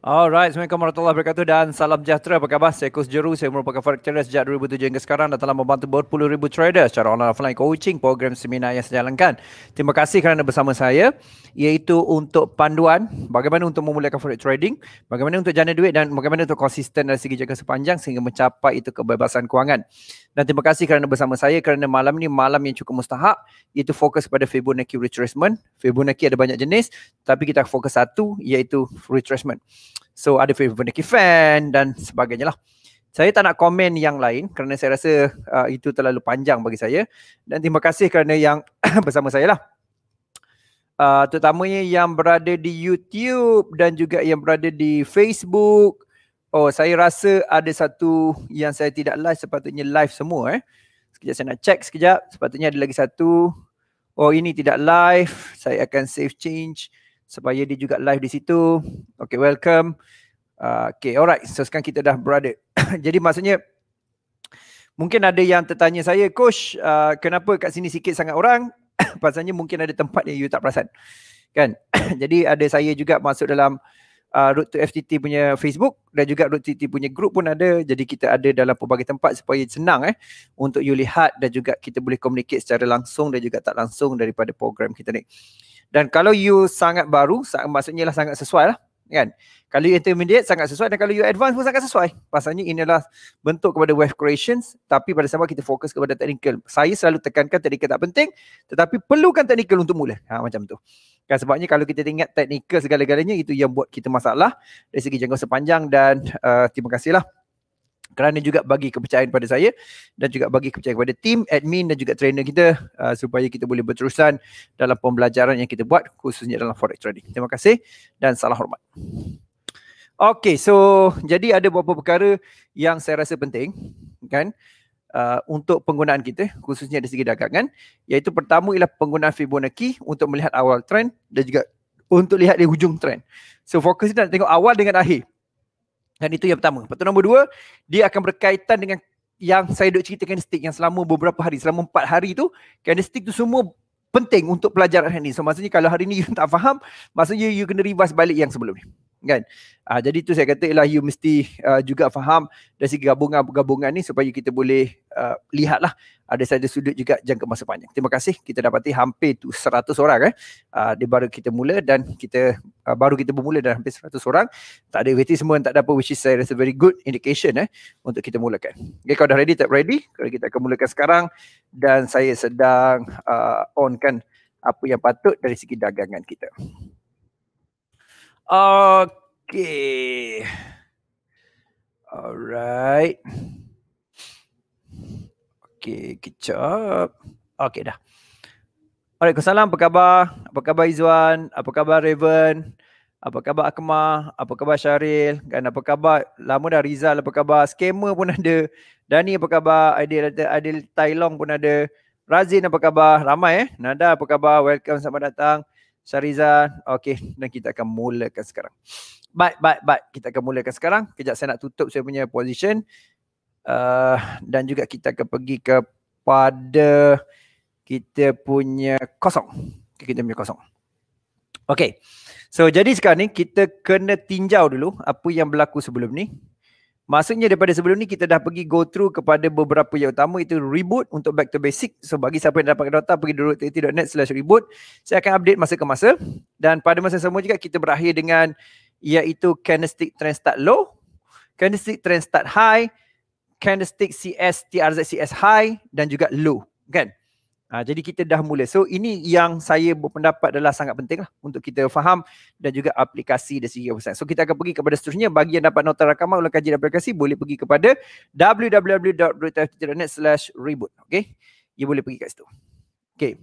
Alright, Assalamualaikum warahmatullahi wabarakatuh dan salam sejahtera. Apa khabar? Saya Kus Jeru, saya merupakan Forex Trader sejak 2007 hingga sekarang dan telah membantu berpuluh ribu trader secara online offline coaching program seminar yang saya jalankan. Terima kasih kerana bersama saya iaitu untuk panduan bagaimana untuk memulakan forex trading, bagaimana untuk jana duit dan bagaimana untuk konsisten dari segi jangka sepanjang sehingga mencapai itu kebebasan kewangan. Dan terima kasih kerana bersama saya kerana malam ni malam yang cukup mustahak iaitu fokus pada Fibonacci retracement, Fibonacci ada banyak jenis tapi kita fokus satu iaitu retracement. So ada Fibonacci fan dan sebagainya lah. Saya tak nak komen yang lain kerana saya rasa uh, itu terlalu panjang bagi saya dan terima kasih kerana yang bersama saya lah. Uh, terutamanya yang berada di YouTube dan juga yang berada di Facebook. Oh saya rasa ada satu yang saya tidak live sepatutnya live semua eh. Sekejap saya nak check sekejap sepatutnya ada lagi satu oh ini tidak live, saya akan save change supaya dia juga live di situ. Okay, welcome. Uh, okay, alright. So sekarang kita dah berada. Jadi maksudnya mungkin ada yang tertanya saya, Coach, uh, kenapa kat sini sikit sangat orang? Pasalnya mungkin ada tempat yang you tak perasan. Kan? Jadi ada saya juga masuk dalam uh, Road to FTT punya Facebook dan juga Road to FTT punya group pun ada. Jadi kita ada dalam pelbagai tempat supaya senang eh untuk you lihat dan juga kita boleh communicate secara langsung dan juga tak langsung daripada program kita ni. Dan kalau you sangat baru, maksudnya lah sangat sesuai lah kan kalau you intermediate sangat sesuai dan kalau you advance pun sangat sesuai pasalnya inilah bentuk kepada wealth creations tapi pada sama kita fokus kepada technical saya selalu tekankan technical tak penting tetapi perlukan technical untuk mula ha, macam tu kan sebabnya kalau kita ingat technical segala-galanya itu yang buat kita masalah dari segi jangka sepanjang dan uh, terima kasihlah kerana juga bagi kepercayaan pada saya dan juga bagi kepercayaan kepada tim admin dan juga trainer kita uh, supaya kita boleh berterusan dalam pembelajaran yang kita buat khususnya dalam forex trading. Terima kasih dan salam hormat. Okay, so jadi ada beberapa perkara yang saya rasa penting kan uh, untuk penggunaan kita khususnya di segi dagangan iaitu pertama ialah penggunaan Fibonacci untuk melihat awal trend dan juga untuk lihat di hujung trend. So fokus kita nak tengok awal dengan akhir. Dan itu yang pertama. Pertama, tu nombor dua, dia akan berkaitan dengan yang saya duk cerita candlestick yang selama beberapa hari, selama empat hari tu, candlestick tu semua penting untuk pelajaran hari ni. So maksudnya kalau hari ni you tak faham, maksudnya you kena revise balik yang sebelum ni kan uh, jadi tu saya kata ialah you mesti uh, juga faham dari segi gabungan-gabungan ni supaya kita boleh uh, lihatlah ada satu sudut juga jangka masa panjang terima kasih kita dapati hampir tu 100 orang eh uh, dia baru kita mula dan kita uh, baru kita bermula dan hampir 100 orang tak ada waiting semua tak ada apa which is eh, saya rasa very good indication eh untuk kita mulakan okay, kau dah ready tak ready kalau kita akan mulakan sekarang dan saya sedang uh, on kan apa yang patut dari segi dagangan kita. Okay. Alright. Okay, kecap. Okay, dah. Alright, salam apa khabar? Apa khabar Izzuan? Apa khabar Raven? Apa khabar Akmah? Apa khabar Syaril? Dan apa khabar? Lama dah Rizal apa khabar? Skamer pun ada. Dani apa khabar? Adil, Adil, Adil Tailong pun ada. Razin apa khabar? Ramai eh. Nada apa khabar? Welcome, sama datang. Syariza. Okay, dan kita akan mulakan sekarang. Baik, baik, baik, kita akan mulakan sekarang. Kejap saya nak tutup saya punya position. Uh, dan juga kita akan pergi kepada kita punya kosong. Kita punya kosong. Okay. So, jadi sekarang ni kita kena tinjau dulu apa yang berlaku sebelum ni. Maksudnya daripada sebelum ni kita dah pergi go through kepada beberapa yang utama itu reboot untuk back to basic. So bagi siapa yang dapatkan data pergi dulu tt.net slash reboot. Saya akan update masa ke masa. Dan pada masa sama juga kita berakhir dengan iaitu candlestick trend start low, candlestick trend start high, candlestick CS, TRZ CS high dan juga low. Kan? Ha, jadi kita dah mula. So ini yang saya berpendapat adalah sangat penting lah untuk kita faham dan juga aplikasi dari segi website. So kita akan pergi kepada seterusnya. Bagi yang dapat nota rakaman ulang kaji aplikasi boleh pergi kepada www.brutalfuture.net slash reboot. Okay. You boleh pergi kat situ. Okay.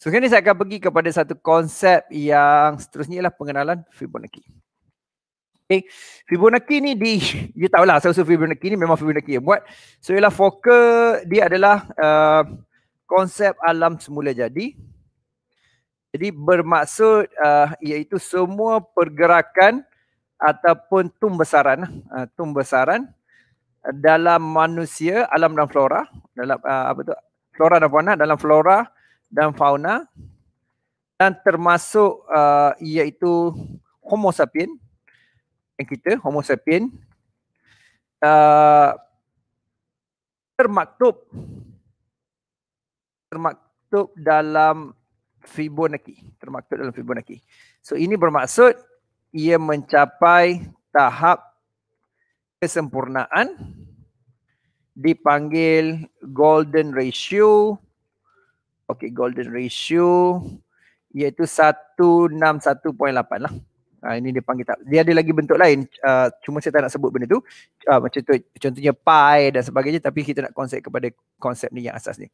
So sekarang ni saya akan pergi kepada satu konsep yang seterusnya ialah pengenalan Fibonacci. Okay. Fibonacci ni di, you tahulah asal-asal Fibonacci ni memang Fibonacci yang buat. So ialah fokus dia adalah uh, konsep alam semula jadi. Jadi bermaksud uh, iaitu semua pergerakan ataupun tumbesaran uh, ah, tumbesaran dalam manusia, alam dan flora, dalam uh, apa tu? flora dan fauna dalam flora dan fauna dan termasuk uh, iaitu homo sapien yang kita homo sapien uh, termaktub termaktub dalam Fibonacci. Termaktub dalam Fibonacci. So ini bermaksud ia mencapai tahap kesempurnaan dipanggil golden ratio. Okay, golden ratio iaitu 161.8 lah. 161.8. Ha, ini dia panggil tak. Dia ada lagi bentuk lain. Uh, cuma saya tak nak sebut benda tu. Uh, macam tu contohnya pi dan sebagainya tapi kita nak konsep kepada konsep ni yang asas ni.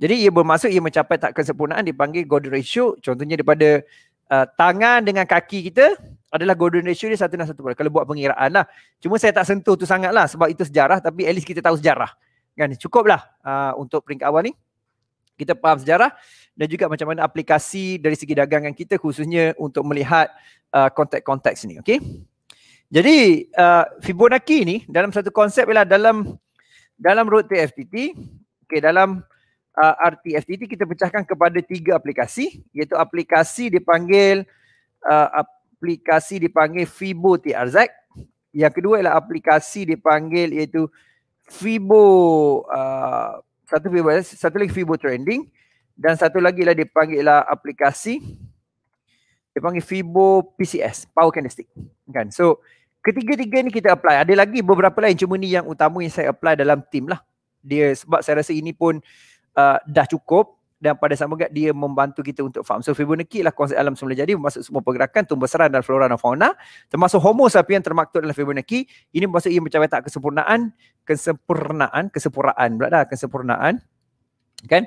Jadi ia bermaksud ia mencapai tak kesempurnaan dipanggil golden ratio. Contohnya daripada uh, tangan dengan kaki kita adalah golden ratio dia satu dan satu. Kalau buat pengiraan lah. Cuma saya tak sentuh tu sangat lah sebab itu sejarah tapi at least kita tahu sejarah. Kan? cukuplah uh, untuk peringkat awal ni. Kita faham sejarah dan juga macam mana aplikasi dari segi dagangan kita khususnya untuk melihat uh, konteks-konteks ni Okay, jadi uh, fibonacci ni dalam satu konsep ialah dalam dalam root TFTT Okay, dalam uh, RTFTT kita pecahkan kepada tiga aplikasi iaitu aplikasi dipanggil uh, aplikasi dipanggil fibo TRZ yang kedua ialah aplikasi dipanggil iaitu fibo uh, satu fibo satu lagi fibo trending dan satu lagi lah dipanggil lah aplikasi dia panggil Fibo PCS, Power Candlestick. Kan? So, ketiga-tiga ni kita apply. Ada lagi beberapa lain. Cuma ni yang utama yang saya apply dalam team lah. Dia sebab saya rasa ini pun uh, dah cukup. Dan pada sama juga dia membantu kita untuk farm. So, Fibonacci lah konsep alam semula jadi. Masuk semua pergerakan, tumbuh serang dan flora dan fauna. Termasuk homo sapi yang termaktub dalam Fibonacci. Ini maksud ia mencapai tak kesempurnaan. Kesempurnaan. Kesempurnaan pula dah. Kesempurnaan. Kan?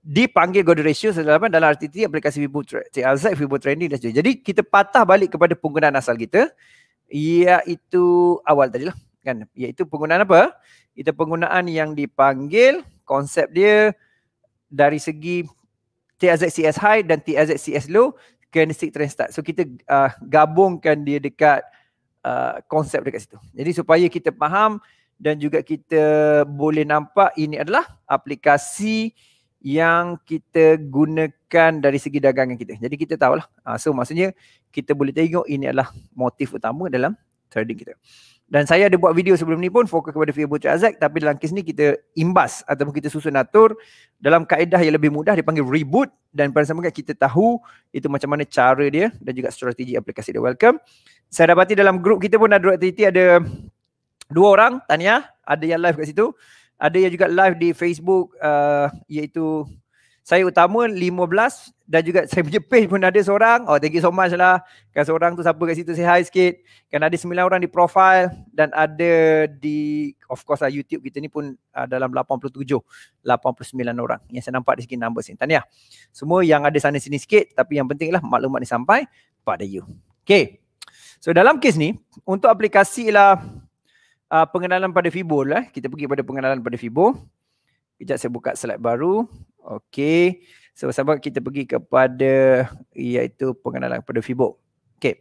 dipanggil golden ratio dalam dalam RTT aplikasi FIBOTRZ, FIBOTRANDING dan sebagainya. Jadi kita patah balik kepada penggunaan asal kita iaitu awal tadi lah kan iaitu penggunaan apa? Kita penggunaan yang dipanggil konsep dia dari segi TAZCS high dan TAZCS low kinetic trend start. So kita uh, gabungkan dia dekat uh, konsep dekat situ. Jadi supaya kita faham dan juga kita boleh nampak ini adalah aplikasi yang kita gunakan dari segi dagangan kita. Jadi kita tahulah. Uh, so maksudnya kita boleh tengok ini adalah motif utama dalam trading kita. Dan saya ada buat video sebelum ni pun fokus kepada fear butcher azak tapi dalam kes ni kita imbas ataupun kita susun atur dalam kaedah yang lebih mudah dipanggil reboot dan pada sama kan kita tahu itu macam mana cara dia dan juga strategi aplikasi dia. Welcome. Saya dapati dalam grup kita pun ada activity ada dua orang. Tahniah. Ada yang live kat situ ada yang juga live di Facebook uh, iaitu saya utama 15 dan juga saya punya page pun ada seorang. Oh thank you so much lah. Kan seorang tu siapa kat situ say hi sikit. Kan ada 9 orang di profile dan ada di of course lah YouTube kita ni pun uh, dalam 87, 89 orang. Yang saya nampak di segi numbers ni. Tahniah. Semua yang ada sana sini sikit tapi yang penting lah maklumat ni sampai pada you. Okay. So dalam kes ni untuk aplikasi lah uh, pengenalan pada FIBO lah. Eh. Kita pergi pada pengenalan pada FIBO. Kejap saya buka slide baru. Okey. So sebab kita pergi kepada iaitu pengenalan pada FIBO. Okey.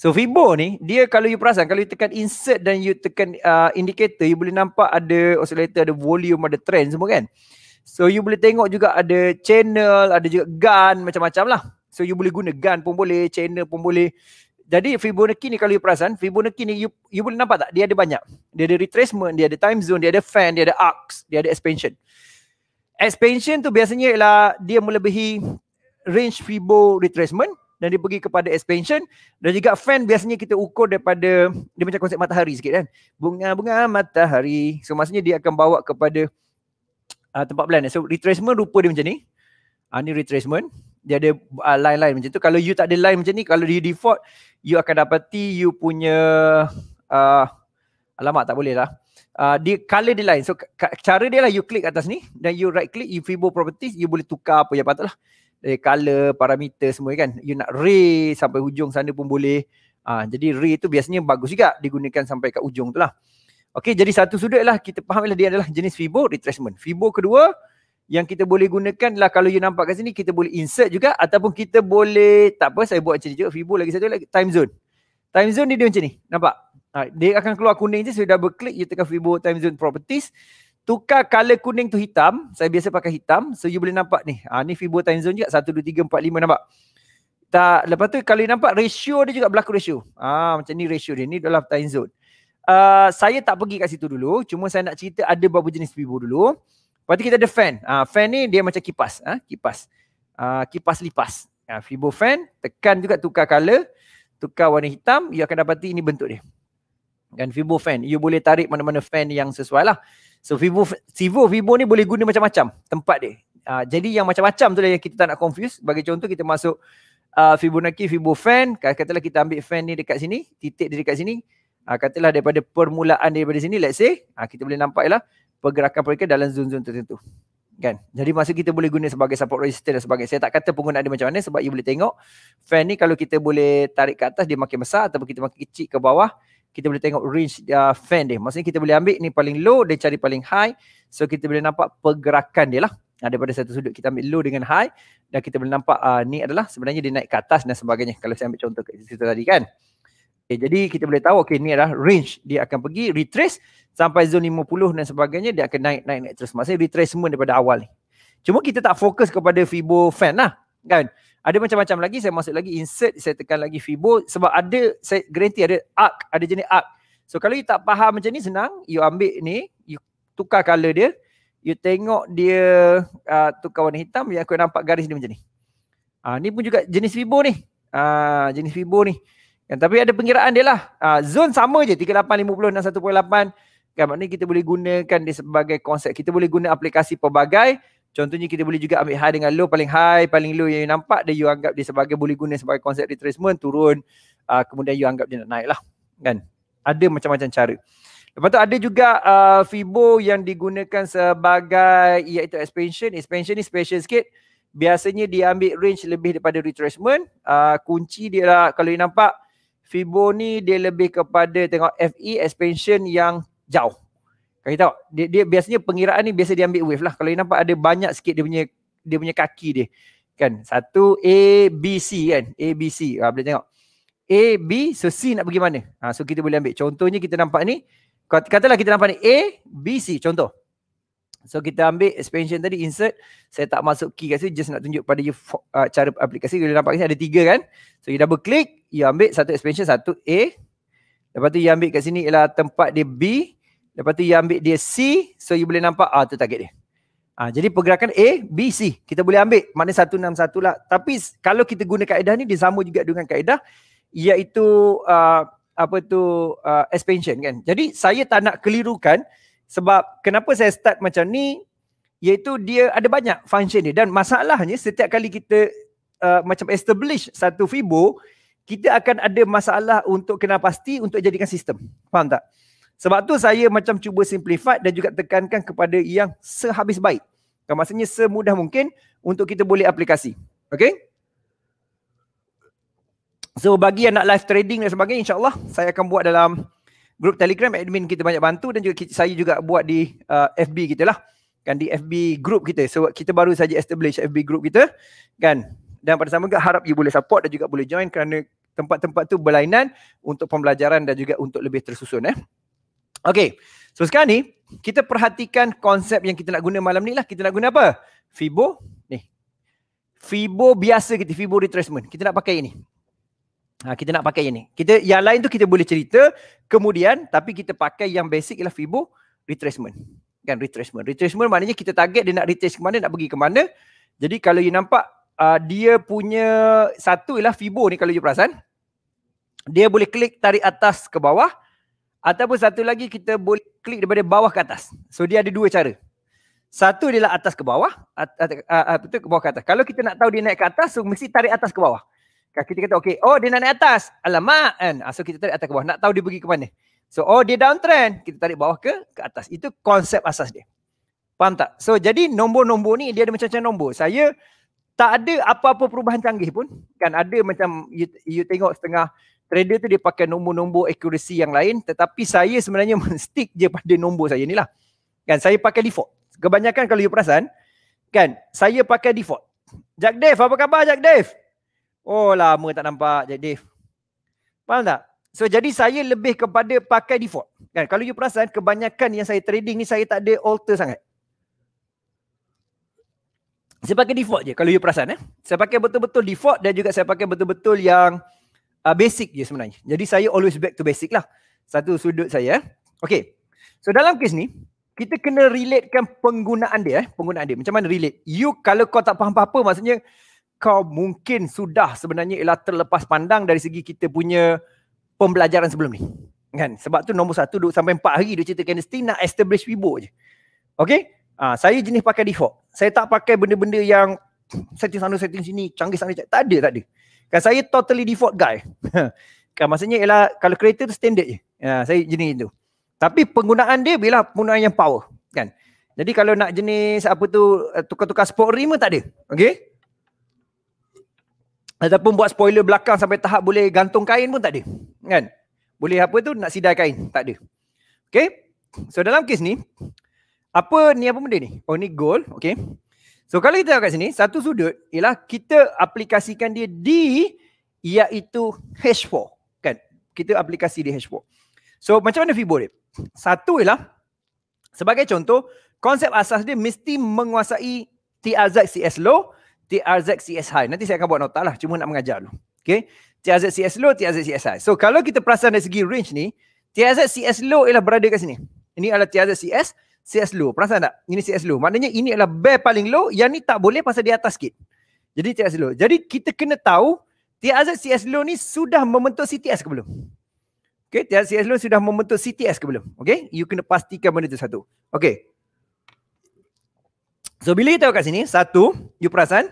So FIBO ni dia kalau you perasan kalau you tekan insert dan you tekan uh, indicator you boleh nampak ada oscillator, ada volume, ada trend semua kan. So you boleh tengok juga ada channel, ada juga gun macam-macam lah. So you boleh guna gun pun boleh, channel pun boleh jadi Fibonacci ni kalau you perasan, Fibonacci ni you, you boleh nampak tak? Dia ada banyak. Dia ada retracement, dia ada time zone, dia ada fan, dia ada arcs, dia ada expansion. Expansion tu biasanya ialah dia melebihi range Fibo retracement dan dia pergi kepada expansion dan juga fan biasanya kita ukur daripada dia macam konsep matahari sikit kan. Bunga-bunga matahari. So maksudnya dia akan bawa kepada uh, tempat belan. So retracement rupa dia macam ni. Ini ah, uh, retracement dia ada uh, line-line macam tu kalau you tak ada line macam ni kalau you default you akan dapati you punya uh, alamat tak boleh lah uh, dia color dia line so k- cara dia lah you klik atas ni dan you right click you fibo properties you boleh tukar apa yang patut lah dari color parameter semua kan you nak ray sampai hujung sana pun boleh uh, jadi ray tu biasanya bagus juga digunakan sampai kat ujung tu lah Okay, jadi satu sudut lah kita faham lah dia adalah jenis fibo retracement. Fibo kedua, yang kita boleh gunakan lah kalau you nampak kat sini kita boleh insert juga ataupun kita boleh tak apa saya buat macam ni juga Fibo lagi satu lagi time zone. Time zone dia, dia macam ni nampak? Ha, dia akan keluar kuning je so you double click you tekan Fibo time zone properties tukar color kuning tu hitam saya biasa pakai hitam so you boleh nampak ni ha, ni Fibo time zone juga 1, 2, 3, 4, 5 nampak? Tak, lepas tu kalau you nampak ratio dia juga berlaku ratio. Ah ha, macam ni ratio dia ni dalam time zone. Uh, saya tak pergi kat situ dulu cuma saya nak cerita ada beberapa jenis Fibo dulu. Lepas tu kita ada fan. Uh, fan ni dia macam kipas. Uh, kipas. Uh, kipas lipas. Uh, fibo fan. Tekan juga tukar color. Tukar warna hitam. You akan dapati ini bentuk dia. Dan fibo fan. You boleh tarik mana-mana fan yang sesuai lah. So fibo, fibo, fibo ni boleh guna macam-macam tempat dia. Uh, jadi yang macam-macam tu lah yang kita tak nak confuse. Bagi contoh kita masuk uh, Fibonacci, Fibo fan. Katalah kita ambil fan ni dekat sini. Titik dia dekat sini. Uh, katalah daripada permulaan daripada sini. Let's say. Uh, kita boleh nampak lah pergerakan mereka dalam zon-zon tertentu kan jadi masa kita boleh guna sebagai support resistor dan sebagainya saya tak kata penggunaan dia macam mana sebab you boleh tengok fan ni kalau kita boleh tarik ke atas dia makin besar ataupun kita makin kecil ke bawah kita boleh tengok range uh, fan dia maksudnya kita boleh ambil ni paling low dia cari paling high so kita boleh nampak pergerakan dia lah nah, daripada satu sudut kita ambil low dengan high dan kita boleh nampak uh, ni adalah sebenarnya dia naik ke atas dan sebagainya kalau saya ambil contoh kat situ tadi kan okay, eh, jadi kita boleh tahu okay, ni adalah range dia akan pergi retrace sampai zon 50 dan sebagainya dia akan naik naik naik terus maksudnya semua daripada awal ni cuma kita tak fokus kepada fibo fan lah kan ada macam-macam lagi saya masuk lagi insert saya tekan lagi fibo sebab ada saya guarantee ada arc ada jenis arc so kalau you tak faham macam ni senang you ambil ni you tukar color dia you tengok dia uh, tukar warna hitam you akan nampak garis dia macam ni uh, ni pun juga jenis fibo ni uh, jenis fibo ni kan tapi ada pengiraan dia lah uh, zone sama je 38 50 dan 1.8 kan maknanya kita boleh gunakan dia sebagai konsep kita boleh guna aplikasi pelbagai contohnya kita boleh juga ambil high dengan low paling high paling low yang you nampak dia you anggap dia sebagai boleh guna sebagai konsep retracement turun uh, kemudian you anggap dia nak naik lah kan ada macam-macam cara Lepas tu ada juga uh, ah, Fibo yang digunakan sebagai iaitu ya, expansion. Expansion ni special sikit. Biasanya dia ambil range lebih daripada retracement. Uh, kunci dia lah kalau you nampak Fibo ni dia lebih kepada tengok FE expansion yang jauh. Kau tahu dia, dia biasanya pengiraan ni biasa dia ambil wave lah. Kalau dia nampak ada banyak sikit dia punya dia punya kaki dia. Kan? Satu A B C kan. A B C. Ha, boleh tengok. A B so C nak pergi mana? Ha, so kita boleh ambil. Contohnya kita nampak ni katalah kita nampak ni A B C contoh. So kita ambil expansion tadi insert saya tak masuk key kat situ just nak tunjuk pada you uh, cara aplikasi. You boleh nampak kat sini ada tiga kan. So you double click, you ambil satu expansion satu A Lepas tu you ambil kat sini ialah tempat dia B. Lepas tu you ambil dia C. So you boleh nampak ah tu target dia. Ah, jadi pergerakan A, B, C. Kita boleh ambil. Mana satu, enam, satu lah. Tapi kalau kita guna kaedah ni, dia sama juga dengan kaedah. Iaitu uh, apa tu uh, expansion kan. Jadi saya tak nak kelirukan sebab kenapa saya start macam ni iaitu dia ada banyak function dia dan masalahnya setiap kali kita uh, macam establish satu fibo kita akan ada masalah untuk kena pasti untuk jadikan sistem. Faham tak? Sebab tu saya macam cuba simplify dan juga tekankan kepada yang sehabis baik. Kan maksudnya semudah mungkin untuk kita boleh aplikasi. Okay? So bagi yang nak live trading dan sebagainya insyaAllah saya akan buat dalam grup telegram admin kita banyak bantu dan juga kita, saya juga buat di uh, FB kita lah. Kan di FB group kita. So kita baru saja establish FB group kita. Kan dan pada sama juga harap you boleh support dan juga boleh join kerana tempat-tempat tu berlainan untuk pembelajaran dan juga untuk lebih tersusun eh. Okay, so sekarang ni kita perhatikan konsep yang kita nak guna malam ni lah. Kita nak guna apa? Fibo, ni. Fibo biasa kita, Fibo retracement. Kita nak pakai ini. Ha, kita nak pakai ni. Kita Yang lain tu kita boleh cerita kemudian tapi kita pakai yang basic ialah Fibo retracement. Kan retracement. Retracement maknanya kita target dia nak retrace ke mana, nak pergi ke mana. Jadi kalau you nampak uh, dia punya satu ialah fibo ni kalau you perasan dia boleh klik tarik atas ke bawah ataupun satu lagi kita boleh klik daripada bawah ke atas so dia ada dua cara satu ialah atas ke bawah apa ah, ah, tu ke bawah ke atas kalau kita nak tahu dia naik ke atas so mesti tarik atas ke bawah kan, kita kata okey oh dia nak naik atas alamak kan so kita tarik atas ke bawah nak tahu dia pergi ke mana so oh dia downtrend kita tarik bawah ke ke atas itu konsep asas dia faham tak so jadi nombor-nombor ni dia ada macam-macam nombor saya tak ada apa-apa perubahan canggih pun kan ada macam you, you tengok setengah trader tu dia pakai nombor-nombor accuracy yang lain tetapi saya sebenarnya stick je pada nombor saya ni lah kan saya pakai default kebanyakan kalau you perasan kan saya pakai default Jack Dave apa khabar Jack Dave oh lama tak nampak Jack Dave faham tak so jadi saya lebih kepada pakai default kan kalau you perasan kebanyakan yang saya trading ni saya tak ada alter sangat saya pakai default je kalau you perasan eh. Saya pakai betul-betul default dan juga saya pakai betul-betul yang uh, basic je sebenarnya. Jadi saya always back to basic lah. Satu sudut saya eh. Okay. So dalam kes ni, kita kena relatekan penggunaan dia eh. Penggunaan dia. Macam mana relate? You kalau kau tak faham apa-apa maksudnya kau mungkin sudah sebenarnya ialah terlepas pandang dari segi kita punya pembelajaran sebelum ni. Kan? Sebab tu nombor satu duduk sampai empat hari dia cerita kena nak establish Wibo je. Okay? ha, saya jenis pakai default. Saya tak pakai benda-benda yang setting sana setting sini, canggih sana tak ada tak ada. Kan saya totally default guy. kan maksudnya ialah kalau kereta tu standard je. Ha, saya jenis itu. Tapi penggunaan dia bila penggunaan yang power kan. Jadi kalau nak jenis apa tu eh, tukar-tukar sport rim tak ada. Okey. Ataupun buat spoiler belakang sampai tahap boleh gantung kain pun tak ada. Kan? Boleh apa tu nak sidai kain, tak ada. Okey. So dalam kes ni, apa ni apa benda ni? Oh ni goal, okay. So kalau kita kat sini, satu sudut ialah kita aplikasikan dia di iaitu H4. Kan? Kita aplikasi di H4. So macam mana fibo dia? Satu ialah sebagai contoh, konsep asas dia mesti menguasai TRZ CS low, TRZ CS high. Nanti saya akan buat nota lah. Cuma nak mengajar dulu. Okay. TRZ CS low, TRZ CS high. So kalau kita perasan dari segi range ni, TRZ CS low ialah berada kat sini. Ini adalah TRZ CS CS low. Perasan tak? Ini CS low. Maknanya ini adalah bear paling low. Yang ni tak boleh pasal di atas sikit. Jadi CS low. Jadi kita kena tahu TRZ CS low ni sudah membentuk CTS ke belum? Okay, TRZ CS low sudah membentuk CTS ke belum? Okay, you kena pastikan benda tu satu. Okay. So bila kita kat sini, satu, you perasan.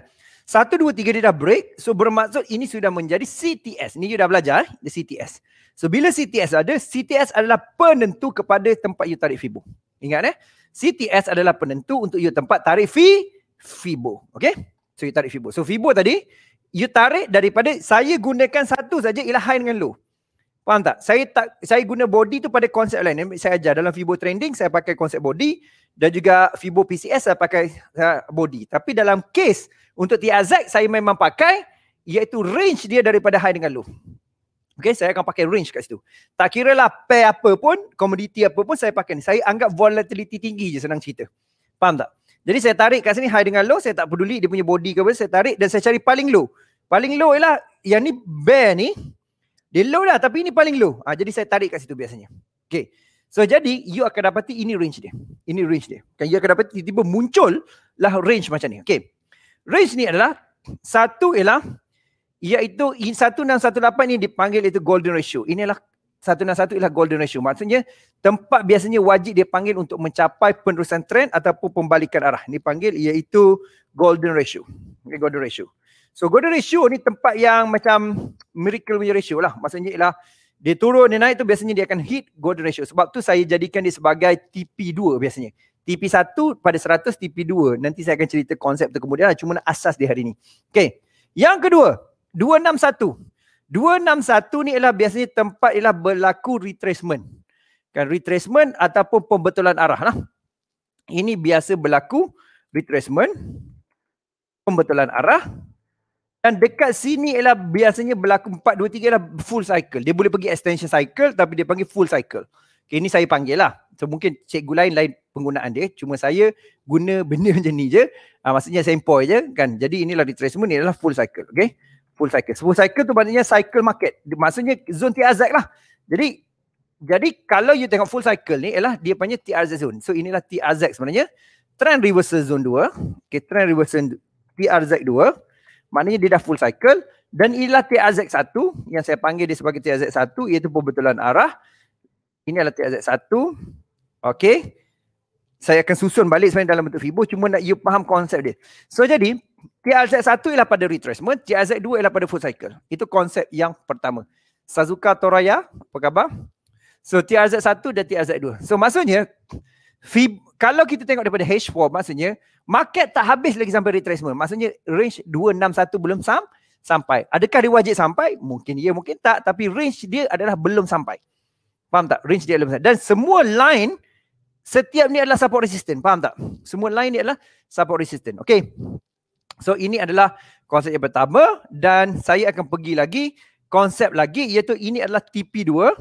Satu, dua, tiga dia dah break. So bermaksud ini sudah menjadi CTS. Ni you dah belajar, the eh, CTS. So bila CTS ada, CTS adalah penentu kepada tempat you tarik fibo. Ingat eh. CTS adalah penentu untuk you tempat tarik fee, FIBO. Okay. So you tarik FIBO. So FIBO tadi, you tarik daripada saya gunakan satu saja ialah high dengan low. Faham tak? Saya tak saya guna body tu pada konsep lain. Saya ajar dalam FIBO trending, saya pakai konsep body dan juga FIBO PCS saya pakai ha, body. Tapi dalam case untuk TIAZ saya memang pakai iaitu range dia daripada high dengan low. Okay, saya akan pakai range kat situ. Tak kira lah pair apa pun, komoditi apa pun saya pakai ni. Saya anggap volatility tinggi je senang cerita. Faham tak? Jadi saya tarik kat sini high dengan low, saya tak peduli dia punya body ke apa, saya tarik dan saya cari paling low. Paling low ialah yang ni bear ni, dia low lah tapi ini paling low. Ha, jadi saya tarik kat situ biasanya. Okay. So jadi you akan dapati ini range dia. Ini range dia. Kan you akan dapat tiba-tiba muncul lah range macam ni. Okay. Range ni adalah satu ialah iaitu in 1 dan 1.8 ni dipanggil itu golden ratio. Inilah 1 dan 1 ialah golden ratio. Maksudnya tempat biasanya wajib dipanggil untuk mencapai penerusan trend ataupun pembalikan arah. Ini panggil iaitu golden ratio. Okay, golden ratio. So golden ratio ni tempat yang macam miracle punya ratio lah. Maksudnya ialah dia turun dia naik tu biasanya dia akan hit golden ratio. Sebab tu saya jadikan dia sebagai TP2 biasanya. TP1 pada 100, TP2. Nanti saya akan cerita konsep tu kemudian lah. Cuma nak asas di hari ni. Okay. Yang kedua, 261. 261 ni ialah biasanya tempat ialah berlaku retracement. Kan retracement ataupun pembetulan arah lah. Ini biasa berlaku retracement, pembetulan arah dan dekat sini ialah biasanya berlaku 4, 2, 3 ialah full cycle. Dia boleh pergi extension cycle tapi dia panggil full cycle. Okay, ini saya panggil lah. So mungkin cikgu lain lain penggunaan dia. Cuma saya guna benda macam ni je. Ha, maksudnya sample je kan. Jadi inilah retracement ni adalah full cycle. Okay full cycle. Full cycle tu maknanya cycle market. Maksudnya zone TRZ lah. Jadi jadi kalau you tengok full cycle ni ialah dia punya TRZ zone. So inilah TRZ sebenarnya. Trend reversal zone 2. Okay, trend reversal TRZ 2. Maknanya dia dah full cycle. Dan inilah TRZ 1 yang saya panggil dia sebagai TRZ 1 iaitu pembetulan arah. Ini adalah TRZ 1. Okay. Saya akan susun balik sebenarnya dalam bentuk Fibo cuma nak you faham konsep dia. So jadi TRZ1 ialah pada retracement, TRZ2 ialah pada full cycle. Itu konsep yang pertama. Sazuka Toraya, apa khabar? So TRZ1 dan TRZ2. So maksudnya, fib, kalau kita tengok daripada H4, maksudnya market tak habis lagi sampai retracement. Maksudnya range 261 belum sam sampai. Adakah dia wajib sampai? Mungkin ya, mungkin tak. Tapi range dia adalah belum sampai. Faham tak? Range dia belum sampai. Dan semua line, setiap ni adalah support resistant. Faham tak? Semua line ni adalah support resistant. Okay. So ini adalah konsep yang pertama dan saya akan pergi lagi konsep lagi iaitu ini adalah TP2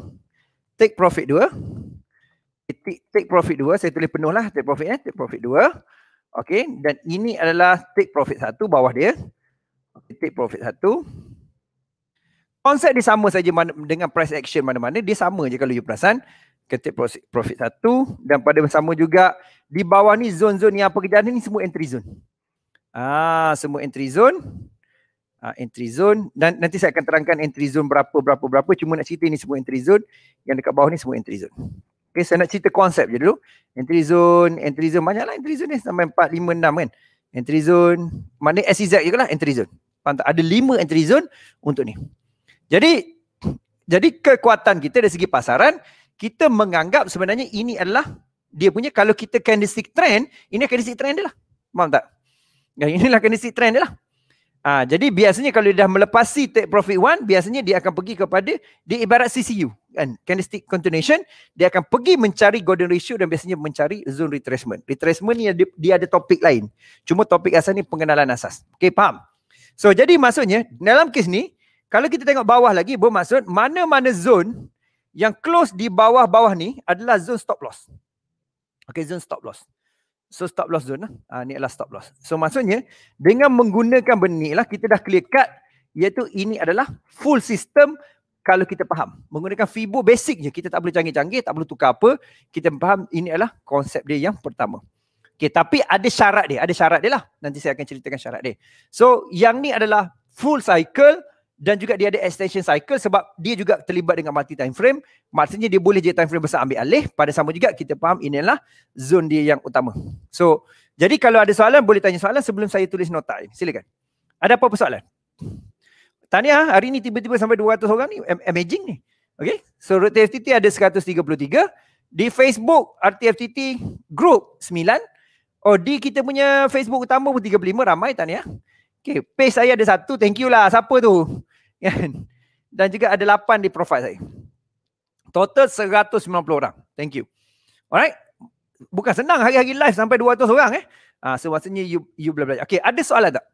take profit 2 take, take profit 2 saya tulis penuh lah take profit eh take profit 2 okey dan ini adalah take profit 1 bawah dia okay, take profit 1 konsep dia sama saja dengan price action mana-mana dia sama je kalau you perasan okay, take profit, profit 1 dan pada sama juga di bawah ni zon-zon yang apa kejadian ni semua entry zone Ah, semua entry zone. Uh, entry zone dan nanti saya akan terangkan entry zone berapa berapa berapa cuma nak cerita ni semua entry zone yang dekat bawah ni semua entry zone. Okay saya nak cerita konsep je dulu. Entry zone, entry zone banyaklah entry zone ni sampai 4 5 6 kan. Entry zone mana SEZ je lah entry zone. Faham Ada 5 entry zone untuk ni. Jadi jadi kekuatan kita dari segi pasaran kita menganggap sebenarnya ini adalah dia punya kalau kita candlestick trend ini candlestick trend dia lah. Faham tak? Yang inilah kena see trend dia lah. Ha, jadi biasanya kalau dia dah melepasi take profit one, biasanya dia akan pergi kepada dia ibarat CCU kan candlestick continuation dia akan pergi mencari golden ratio dan biasanya mencari zone retracement. Retracement ni dia, dia ada topik lain. Cuma topik asal ni pengenalan asas. Okay, faham? So jadi maksudnya dalam kes ni kalau kita tengok bawah lagi bermaksud mana-mana zone yang close di bawah-bawah ni adalah zone stop loss. Okay, zone stop loss. So stop loss zone lah. Uh, ni adalah stop loss. So maksudnya dengan menggunakan benih lah kita dah clear cut iaitu ini adalah full system kalau kita faham. Menggunakan FIBO basic je. Kita tak boleh canggih-canggih, tak perlu tukar apa. Kita faham ini adalah konsep dia yang pertama. Okay, tapi ada syarat dia. Ada syarat dia lah. Nanti saya akan ceritakan syarat dia. So yang ni adalah full cycle dan juga dia ada extension cycle sebab dia juga terlibat dengan multi time frame maksudnya dia boleh je time frame besar ambil alih pada sama juga kita faham inilah zone dia yang utama so jadi kalau ada soalan boleh tanya soalan sebelum saya tulis nota ini silakan ada apa-apa soalan tanya hari ni tiba-tiba sampai 200 orang ni amazing ni okay so FTT ada 133 di Facebook RTFTT group 9 oh di kita punya Facebook utama pun 35 ramai tanya Okay, page saya ada satu. Thank you lah. Siapa tu? kan? Dan juga ada 8 di profile saya. Total 190 orang. Thank you. Alright. Bukan senang hari-hari live sampai 200 orang eh. Ah, so maksudnya you, you belajar. Okay, ada soalan tak?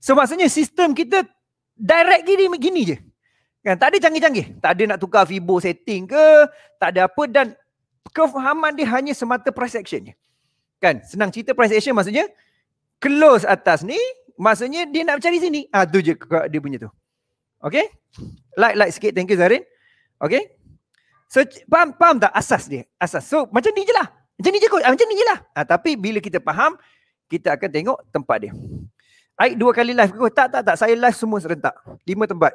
So maksudnya sistem kita direct gini, gini je. Kan, tak ada canggih-canggih. Tak ada nak tukar Vibo setting ke. Tak ada apa dan kefahaman dia hanya semata price action je. Kan, senang cerita price action maksudnya close atas ni. Maksudnya dia nak cari sini. Ah, tu je dia punya tu. Okay. Like-like sikit. Thank you Zarin. Okay. So faham, faham tak asas dia? Asas. So macam ni je lah. Macam ni je kot. Ah, macam ni je lah. Ha, tapi bila kita faham, kita akan tengok tempat dia. Aik dua kali live kot. Tak, tak, tak. Saya live semua serentak. Lima tempat.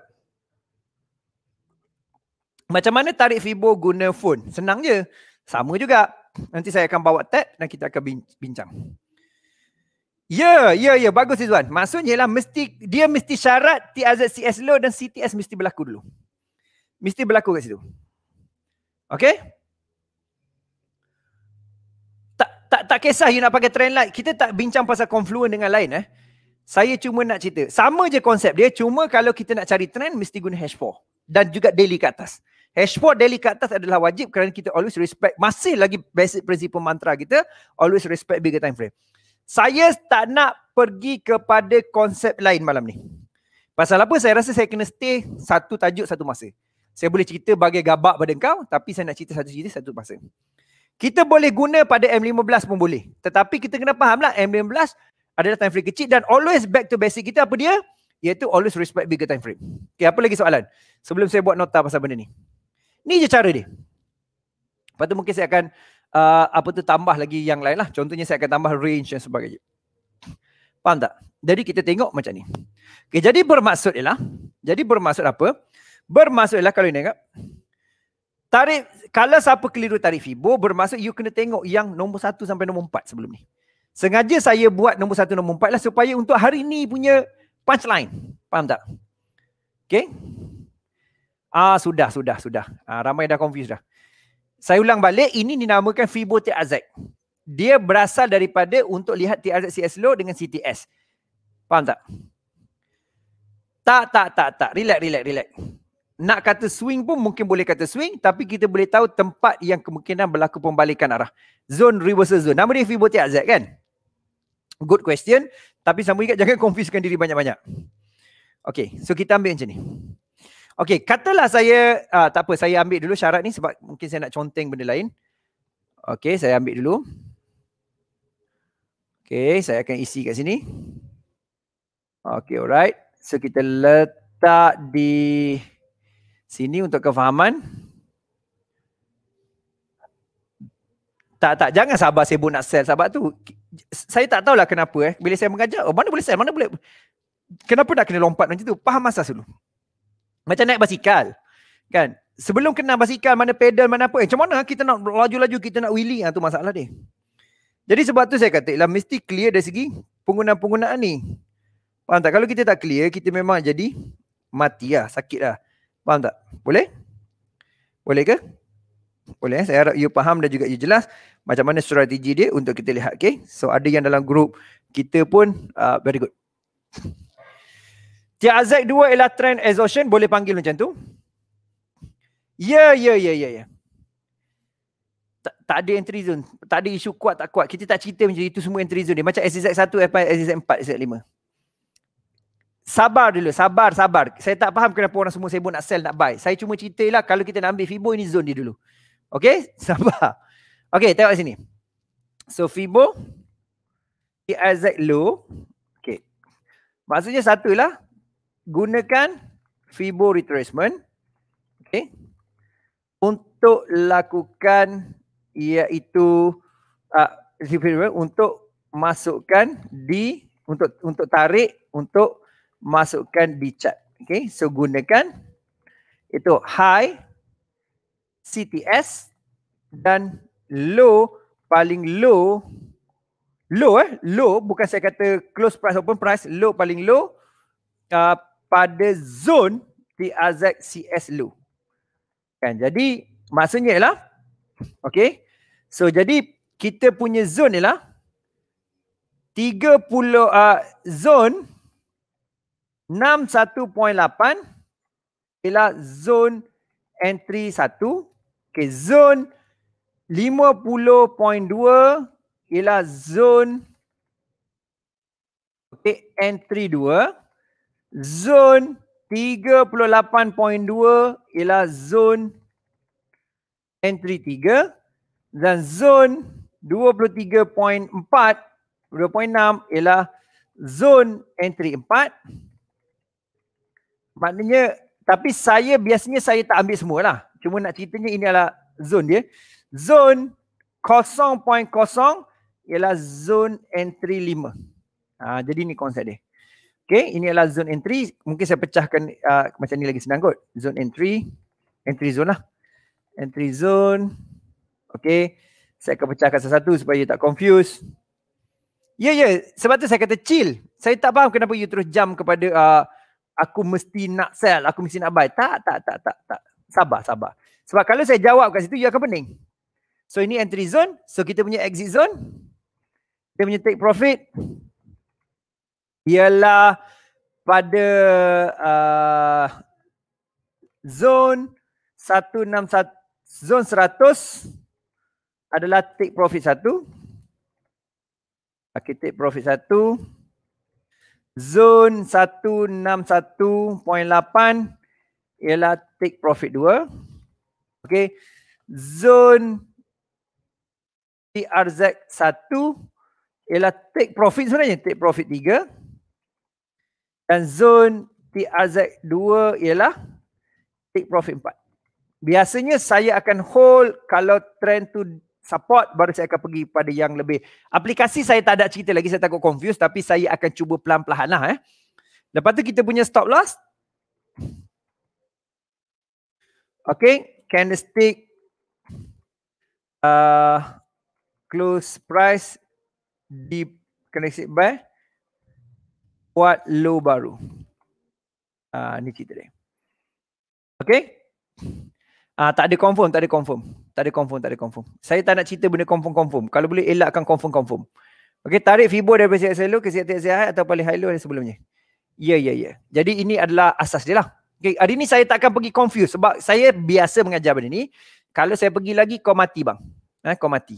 Macam mana tarik Fibo guna phone? Senang je. Sama juga. Nanti saya akan bawa tab dan kita akan bincang. Ya, ya, ya. Bagus Izzuan. Maksudnya ialah mesti, dia mesti syarat TRZCS low dan CTS mesti berlaku dulu. Mesti berlaku kat situ. Okay? Tak, tak, tak kisah you nak pakai trend light. Kita tak bincang pasal confluent dengan lain eh. Saya cuma nak cerita. Sama je konsep dia. Cuma kalau kita nak cari trend mesti guna hash 4. Dan juga daily kat atas. Hash 4 daily kat atas adalah wajib kerana kita always respect. Masih lagi basic prinsip mantra kita. Always respect bigger time frame saya tak nak pergi kepada konsep lain malam ni. Pasal apa? Saya rasa saya kena stay satu tajuk satu masa. Saya boleh cerita bagai gabak pada kau tapi saya nak cerita satu cerita satu masa. Kita boleh guna pada M15 pun boleh. Tetapi kita kena fahamlah M15 adalah time frame kecil dan always back to basic kita apa dia? Iaitu always respect bigger time frame. Okay, apa lagi soalan? Sebelum saya buat nota pasal benda ni. Ni je cara dia. Lepas tu mungkin saya akan uh, apa tu tambah lagi yang lain lah. Contohnya saya akan tambah range dan sebagainya. Faham tak? Jadi kita tengok macam ni. Okay, jadi bermaksud ialah, jadi bermaksud apa? Bermaksud ialah kalau ni tengok tarif. kalau siapa keliru tarif, fibo, bermaksud you kena tengok yang nombor satu sampai nombor empat sebelum ni. Sengaja saya buat nombor satu, nombor empat lah supaya untuk hari ni punya punchline. Faham tak? Okay. Ah, sudah, sudah, sudah. Ah, ramai dah confused dah saya ulang balik ini dinamakan fibo TRZ. Dia berasal daripada untuk lihat TRZ CS low dengan CTS. Faham tak? Tak, tak, tak, tak. Relax, relax, relax. Nak kata swing pun mungkin boleh kata swing tapi kita boleh tahu tempat yang kemungkinan berlaku pembalikan arah. Zone reversal zone. Nama dia fibo TRZ kan? Good question. Tapi sama juga jangan confusekan diri banyak-banyak. Okay, so kita ambil macam ni. Okay, katalah saya, uh, tak apa, saya ambil dulu syarat ni sebab mungkin saya nak conteng benda lain. Okay, saya ambil dulu. Okay, saya akan isi kat sini. Okay, alright. So, kita letak di sini untuk kefahaman. Tak, tak. Jangan sabar sibuk nak sell sahabat tu. Saya tak tahulah kenapa eh. Bila saya mengajar, oh, mana boleh sell, mana boleh. Kenapa nak kena lompat macam tu? Faham masa dulu. Macam naik basikal kan. Sebelum kena basikal mana pedal mana apa. Eh, macam mana kita nak laju-laju kita nak wheelie. Ha, ah, tu masalah dia. Jadi sebab tu saya kata lah mesti clear dari segi penggunaan-penggunaan ni. Faham tak? Kalau kita tak clear kita memang jadi mati lah. Sakit lah. Faham tak? Boleh? Boleh ke? Boleh. Eh? Saya harap you faham dan juga you jelas macam mana strategi dia untuk kita lihat. Okay. So ada yang dalam grup kita pun uh, very good. TRZ2 ialah trend exhaustion boleh panggil macam tu. Ya, ya, ya, ya, ya. Tak ada entry zone. Tak ada isu kuat tak kuat. Kita tak cerita macam itu semua entry zone dia. Macam SZ1, SZ4, SZ5. Sabar dulu, sabar, sabar. Saya tak faham kenapa orang semua sibuk nak sell, nak buy. Saya cuma cerita lah kalau kita nak ambil Fibo ini zone dia dulu. Okay, sabar. Okay, tengok sini. So Fibo, TRZ low. Okay. Maksudnya satu lah, gunakan fibo retracement okey untuk lakukan iaitu uh, untuk masukkan di untuk untuk tarik untuk masukkan di chat okey so gunakan itu high CTS dan low paling low low eh low bukan saya kata close price open price low paling low uh, pada zon CS lu. Kan? Jadi maksudnya ialah okey. So jadi kita punya zon ialah 30 uh, zon 61.8 ialah zon entry 1. Okey, zon 50.2 ialah zon okey entry 2 zone 38.2 ialah zone entry 3 dan zone 23.4 2.6 ialah zone entry 4 maknanya tapi saya biasanya saya tak ambil semua lah cuma nak ceritanya ini adalah zone dia zone 0.0 ialah zone entry 5 ha, jadi ni konsep dia Okay, ini adalah zone entry. Mungkin saya pecahkan uh, macam ni lagi senang kot. Zone entry. Entry zone lah. Entry zone. Okay. Saya akan pecahkan satu-satu supaya you tak confuse. Ya, yeah, ya. Yeah. Sebab tu saya kata chill. Saya tak faham kenapa you terus jump kepada uh, aku mesti nak sell, aku mesti nak buy. Tak, tak, tak, tak. tak. Sabar, sabar. Sebab kalau saya jawab kat situ, you akan pening. So, ini entry zone. So, kita punya exit zone. Kita punya take Profit ialah pada uh, zone 161 zone 100 adalah take profit 1 okay, take profit 1 zone 161.8 ialah take profit 2 Okay. zone TRZ 1 ialah take profit sebenarnya take profit 3 dan zon TRZ2 ialah take profit 4. Biasanya saya akan hold kalau trend tu support baru saya akan pergi pada yang lebih. Aplikasi saya tak ada cerita lagi saya takut confuse tapi saya akan cuba pelan-pelan lah eh. Lepas tu kita punya stop loss. Okay, candlestick. Uh, close price. di candlestick buy buat low baru. Ah ni cerita dia. Okey? Ah tak ada confirm, tak ada confirm. Tak ada confirm, tak ada confirm. Saya tak nak cerita benda confirm-confirm. Kalau boleh elakkan confirm-confirm. Okey, tarik fibo dari CXC low ke CXC high atau paling high low dari sebelumnya. Ya, ya, ya. Jadi ini adalah asas dia lah. Okey, hari ni saya tak akan pergi confuse sebab saya biasa mengajar benda ni. Kalau saya pergi lagi kau mati bang. Ha, kau mati.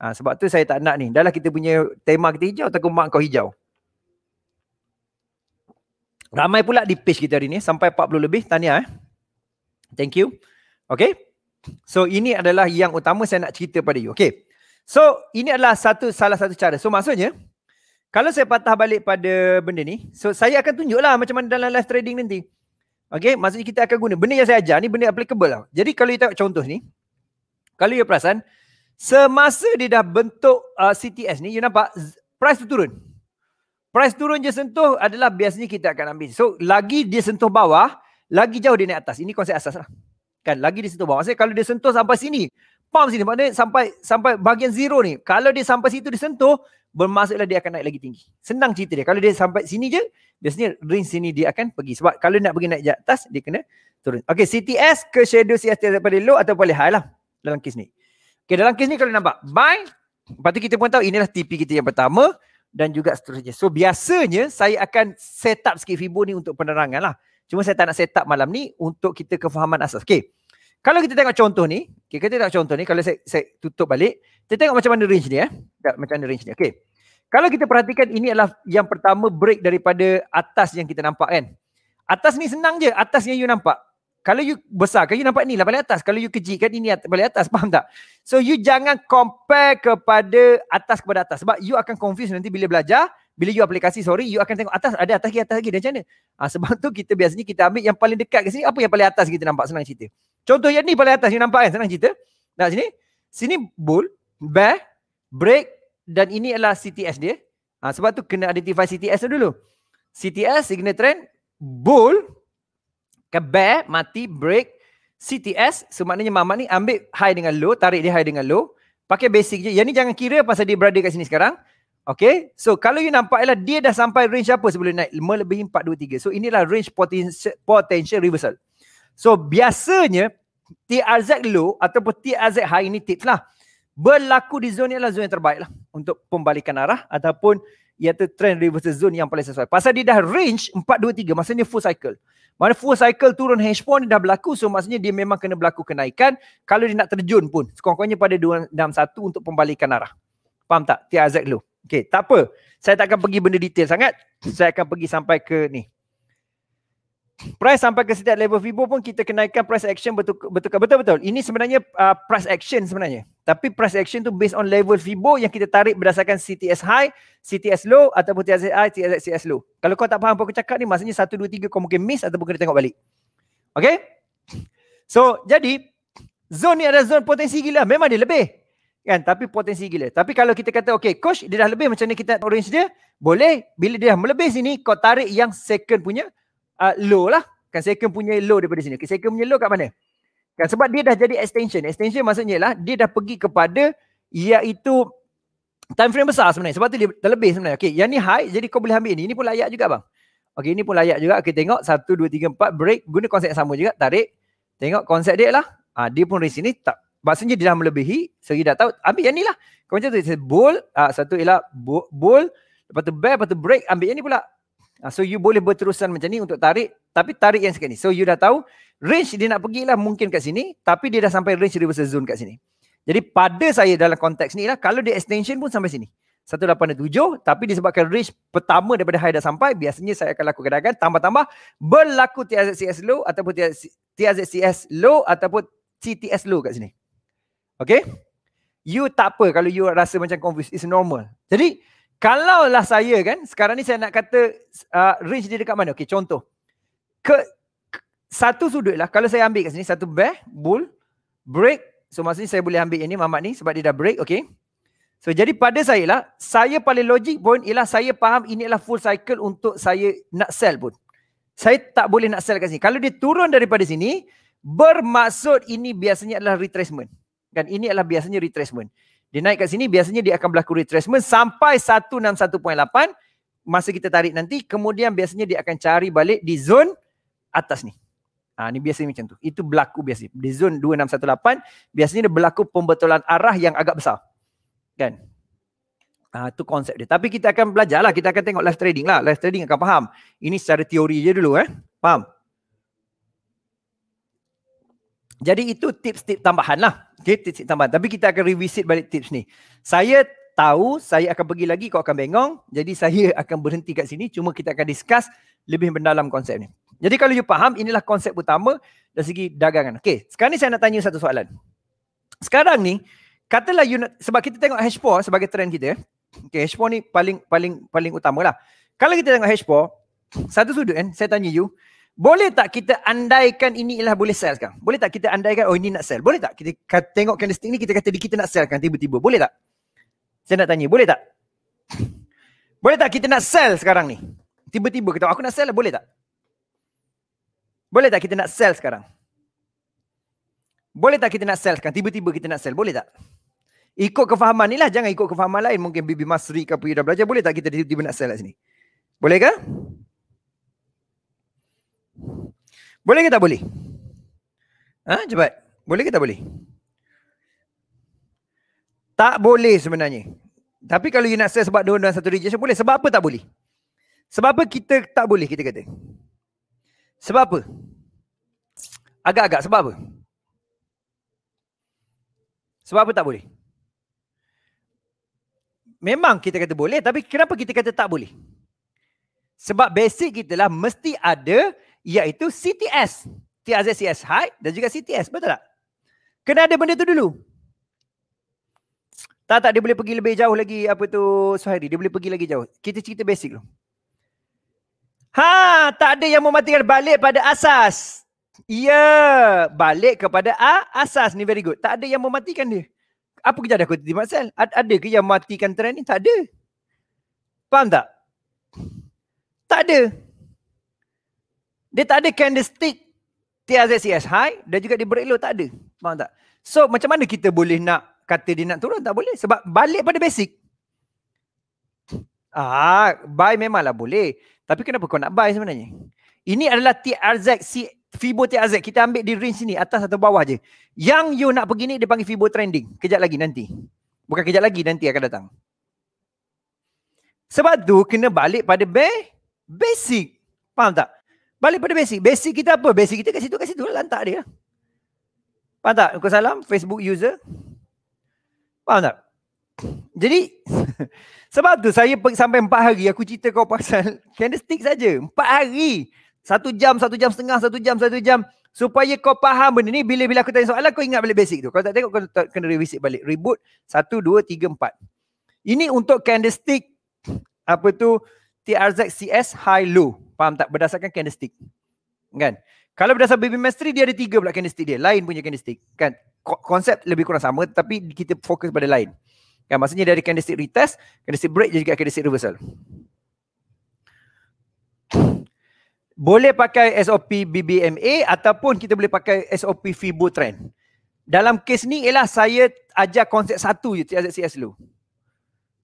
Ha, sebab tu saya tak nak ni. Dahlah kita punya tema kita hijau atau mak kau hijau. Ramai pula di page kita hari ni sampai 40 lebih tanya eh. Thank you. Okay. So ini adalah yang utama saya nak cerita pada you. Okay. So ini adalah satu salah satu cara. So maksudnya kalau saya patah balik pada benda ni, so saya akan tunjuklah macam mana dalam live trading nanti. Okay, maksudnya kita akan guna. Benda yang saya ajar ni benda applicable lah. Jadi kalau you tengok contoh ni, kalau you perasan, semasa dia dah bentuk uh, CTS ni, you nampak price tu turun price turun je sentuh adalah biasanya kita akan ambil. So lagi dia sentuh bawah, lagi jauh dia naik atas. Ini konsep asas lah. Kan lagi dia sentuh bawah. Maksudnya kalau dia sentuh sampai sini, pump sini maknanya sampai sampai bahagian zero ni. Kalau dia sampai situ dia sentuh, bermaksudlah dia akan naik lagi tinggi. Senang cerita dia. Kalau dia sampai sini je, biasanya ring sini dia akan pergi. Sebab kalau nak pergi naik di atas, dia kena turun. Okay, CTS ke shadow CTS daripada low atau boleh high lah dalam kes ni. Okay, dalam kes ni kalau nampak buy, lepas tu kita pun tahu inilah TP kita yang pertama dan juga seterusnya. So biasanya saya akan set up sikit fibo ni untuk penerangan lah. Cuma saya tak nak set up malam ni untuk kita kefahaman asas. Okay. Kalau kita tengok contoh ni, okay, kita tengok contoh ni, kalau saya, saya tutup balik, kita tengok macam mana range ni eh. macam mana range ni. Okay. Kalau kita perhatikan ini adalah yang pertama break daripada atas yang kita nampak kan. Atas ni senang je, atas yang you nampak. Kalau you besar kan you nampak ni lah paling atas. Kalau you kecil kan ini paling atas. Faham tak? So you jangan compare kepada atas kepada atas. Sebab you akan confuse nanti bila belajar. Bila you aplikasi sorry you akan tengok atas ada atas lagi atas lagi dan macam mana. Ha, sebab tu kita biasanya kita ambil yang paling dekat ke sini. Apa yang paling atas kita nampak senang cerita. Contoh yang ni paling atas you nampak kan senang cerita. Nak sini. Sini bull, bear, break dan ini adalah CTS dia. Ha, sebab tu kena identify CTS dulu. CTS, signal trend, bull, Kan bear, mati, break, CTS. So maknanya mamak ni ambil high dengan low, tarik dia high dengan low. Pakai basic je. Yang ni jangan kira pasal dia berada kat sini sekarang. Okay. So kalau you nampak ialah dia dah sampai range apa sebelum naik? Melebihi 4, 2, 3. So inilah range potential, potential reversal. So biasanya TRZ low ataupun TRZ high ini tips lah. Berlaku di zone ni adalah zone yang terbaik lah untuk pembalikan arah ataupun iaitu trend reversal zone yang paling sesuai. Pasal dia dah range 4, 2, 3 maksudnya full cycle. Mana full cycle turun hash pound dah berlaku so maksudnya dia memang kena berlaku kenaikan kalau dia nak terjun pun sekurang-kurangnya pada 261 untuk pembalikan arah. Faham tak? TRZ dulu. Okay tak apa. Saya tak akan pergi benda detail sangat. Saya akan pergi sampai ke ni price sampai ke setiap level FIBO pun kita kenaikan price action bertukar betul-betul. Ini sebenarnya uh, price action sebenarnya. Tapi price action tu based on level FIBO yang kita tarik berdasarkan CTS high, CTS low ataupun TSI, high, TSX low. Kalau kau tak faham apa aku cakap ni maksudnya 1 2 3 kau mungkin miss ataupun kena tengok balik. Okay? So, jadi zone ni ada zone potensi gila. Memang dia lebih. Kan? Tapi potensi gila. Tapi kalau kita kata, okay, coach, dia dah lebih macam ni kita orange dia. Boleh. Bila dia dah melebih sini, kau tarik yang second punya uh, low lah. Kan second kan punya low daripada sini. Okay, second kan punya low kat mana? Kan sebab dia dah jadi extension. Extension maksudnya lah dia dah pergi kepada iaitu time frame besar sebenarnya. Sebab tu dia terlebih sebenarnya. Okay, yang ni high jadi kau boleh ambil ni. Ini pun layak juga bang. Okay, ini pun layak juga. Okay, tengok. Satu, dua, tiga, empat. Break. Guna konsep yang sama juga. Tarik. Tengok konsep dia lah. Ha, dia pun race ni tak. Maksudnya dia dah melebihi. So, you dah tahu. Ambil yang ni lah. Kau macam tu. Bull. Ha, ah, satu ialah bull. Lepas tu bear. Lepas tu break. Ambil yang ni pula. Ah, so you boleh berterusan macam ni untuk tarik tapi tarik yang sekian ni. So you dah tahu range dia nak pergi lah mungkin kat sini tapi dia dah sampai range reverse zone kat sini. Jadi pada saya dalam konteks ni lah kalau dia extension pun sampai sini. 187 tapi disebabkan range pertama daripada high dah sampai biasanya saya akan lakukan gerakan tambah-tambah berlaku TRZCS low ataupun TRZCS low ataupun CTS low kat sini. Okay. You tak apa kalau you rasa macam confused. It's normal. Jadi kalaulah saya kan sekarang ni saya nak kata uh, range dia dekat mana okey contoh ke, ke satu sudut lah kalau saya ambil kat sini satu bear bull break so maksudnya saya boleh ambil ini ni mamat ni sebab dia dah break okey so jadi pada saya lah saya paling logik point ialah saya faham ini adalah full cycle untuk saya nak sell pun saya tak boleh nak sell kat sini kalau dia turun daripada sini bermaksud ini biasanya adalah retracement kan ini adalah biasanya retracement dia naik kat sini biasanya dia akan berlaku retracement sampai 161.8 masa kita tarik nanti kemudian biasanya dia akan cari balik di zon atas ni. Ha, ni biasanya macam tu. Itu berlaku biasa. Di zon 2618 biasanya dia berlaku pembetulan arah yang agak besar. Kan? Ha, tu konsep dia. Tapi kita akan belajar lah. Kita akan tengok live trading lah. Live trading akan faham. Ini secara teori je dulu eh. Faham? Jadi itu tips-tips tambahan lah. Okay, tips-tips tambahan. Tapi kita akan revisit balik tips ni. Saya tahu saya akan pergi lagi kau akan bengong. Jadi saya akan berhenti kat sini. Cuma kita akan discuss lebih mendalam konsep ni. Jadi kalau you faham inilah konsep utama dari segi dagangan. Okay, sekarang ni saya nak tanya satu soalan. Sekarang ni, katalah you nak, sebab kita tengok H4 sebagai trend kita. Eh. Okay, H4 ni paling paling paling utama lah. Kalau kita tengok H4, satu sudut kan, saya tanya you, boleh tak kita andaikan ini ialah boleh sell sekarang? Boleh tak kita andaikan oh ini nak sell? Boleh tak kita tengok candlestick ni kita kata di kita nak sellkan tiba-tiba? Boleh tak? Saya nak tanya, boleh tak? Boleh tak kita nak sell sekarang ni? Tiba-tiba kita aku nak sell boleh tak? Boleh tak kita nak sell sekarang? Boleh tak kita nak sell sekarang? Tiba-tiba kita nak sell, boleh tak? Ikut kefahaman ni lah, jangan ikut kefahaman lain. Mungkin Bibi Masri ke apa dah belajar, boleh tak kita tiba-tiba nak sell kat sini? Boleh ke? Boleh ke tak boleh? Ha, cepat. Boleh ke tak boleh? Tak boleh sebenarnya. Tapi kalau you nak sell sebab dua dalam satu rejection boleh. Sebab apa tak boleh? Sebab apa kita tak boleh kita kata? Sebab apa? Agak-agak sebab apa? Sebab apa tak boleh? Memang kita kata boleh tapi kenapa kita kata tak boleh? Sebab basic kita lah mesti ada iaitu CTS. TRZCS High dan juga CTS. Betul tak? Kena ada benda tu dulu. Tak tak dia boleh pergi lebih jauh lagi apa tu Suhairi. Dia boleh pergi lagi jauh. Kita cerita basic dulu. Ha, tak ada yang mematikan balik pada asas. Ya, yeah, balik kepada A, asas ni very good. Tak ada yang mematikan dia. Apa kerja aku tadi Maksel? Ad, ada ke yang mematikan trend ni? Tak ada. Faham tak? Tak ada. Dia tak ada candlestick TRZCS high dan juga dia break low tak ada. Faham tak? So macam mana kita boleh nak kata dia nak turun? Tak boleh. Sebab balik pada basic. Ah, buy memanglah boleh. Tapi kenapa kau nak buy sebenarnya? Ini adalah TRZ, Fibo TRZ. Kita ambil di range sini, atas atau bawah je. Yang you nak pergi ni dia panggil Fibo Trending. Kejap lagi nanti. Bukan kejap lagi, nanti akan datang. Sebab tu kena balik pada ba- basic. Faham tak? Balik pada basic. Basic kita apa? Basic kita kat situ, kat situ lah. Lantak dia. Faham tak? Muka salam, Facebook user. Faham tak? Jadi, sebab tu saya sampai empat hari aku cerita kau pasal candlestick saja. Empat hari. Satu jam, satu jam setengah, satu jam, satu jam. Supaya kau faham benda ni bila-bila aku tanya soalan kau ingat balik basic tu. Kalau tak tengok kau kena revisit balik. Reboot. Satu, dua, tiga, empat. Ini untuk candlestick apa tu TRZ CS High Low. Faham tak? Berdasarkan candlestick. Kan? Kalau berdasarkan baby mastery dia ada tiga pula candlestick dia. Lain punya candlestick. Kan? Konsep lebih kurang sama tapi kita fokus pada lain. Kan? Maksudnya dia ada candlestick retest, candlestick break dan juga candlestick reversal. Boleh pakai SOP BBMA ataupun kita boleh pakai SOP FIBO trend. Dalam kes ni ialah saya ajar konsep satu je TRZCS dulu.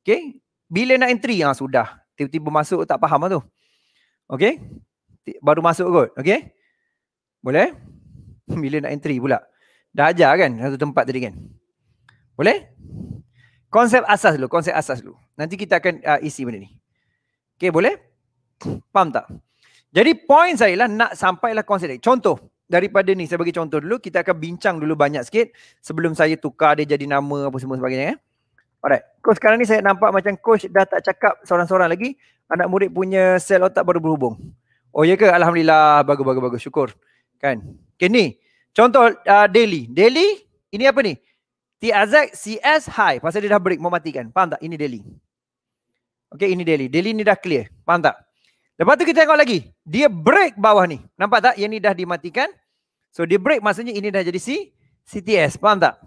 Okay. Bila nak entry? Ha, sudah. Tiba-tiba masuk tak faham lah tu. Okay. Baru masuk kot. Okay. Boleh? Bila nak entry pula. Dah ajar kan satu tempat tadi kan. Boleh? Konsep asas dulu. Konsep asas dulu. Nanti kita akan uh, isi benda ni. Okay boleh? Faham tak? Jadi point saya lah nak sampailah konsep ni. Contoh. Daripada ni saya bagi contoh dulu. Kita akan bincang dulu banyak sikit. Sebelum saya tukar dia jadi nama apa semua sebagainya. Eh? Alright. Coach sekarang ni saya nampak macam coach dah tak cakap seorang-seorang lagi. Anak murid punya sel otak baru berhubung. Oh ya ke? Alhamdulillah. Bagus, bagus, bagus. Syukur. Kan? Okay ni. Contoh uh, daily. Daily ini apa ni? TAZ CS high. Pasal dia dah break. Mau matikan. Faham tak? Ini daily. Okay ini daily. Daily ni dah clear. Faham tak? Lepas tu kita tengok lagi. Dia break bawah ni. Nampak tak? Yang ni dah dimatikan. So dia break maksudnya ini dah jadi C. CTS. Faham tak?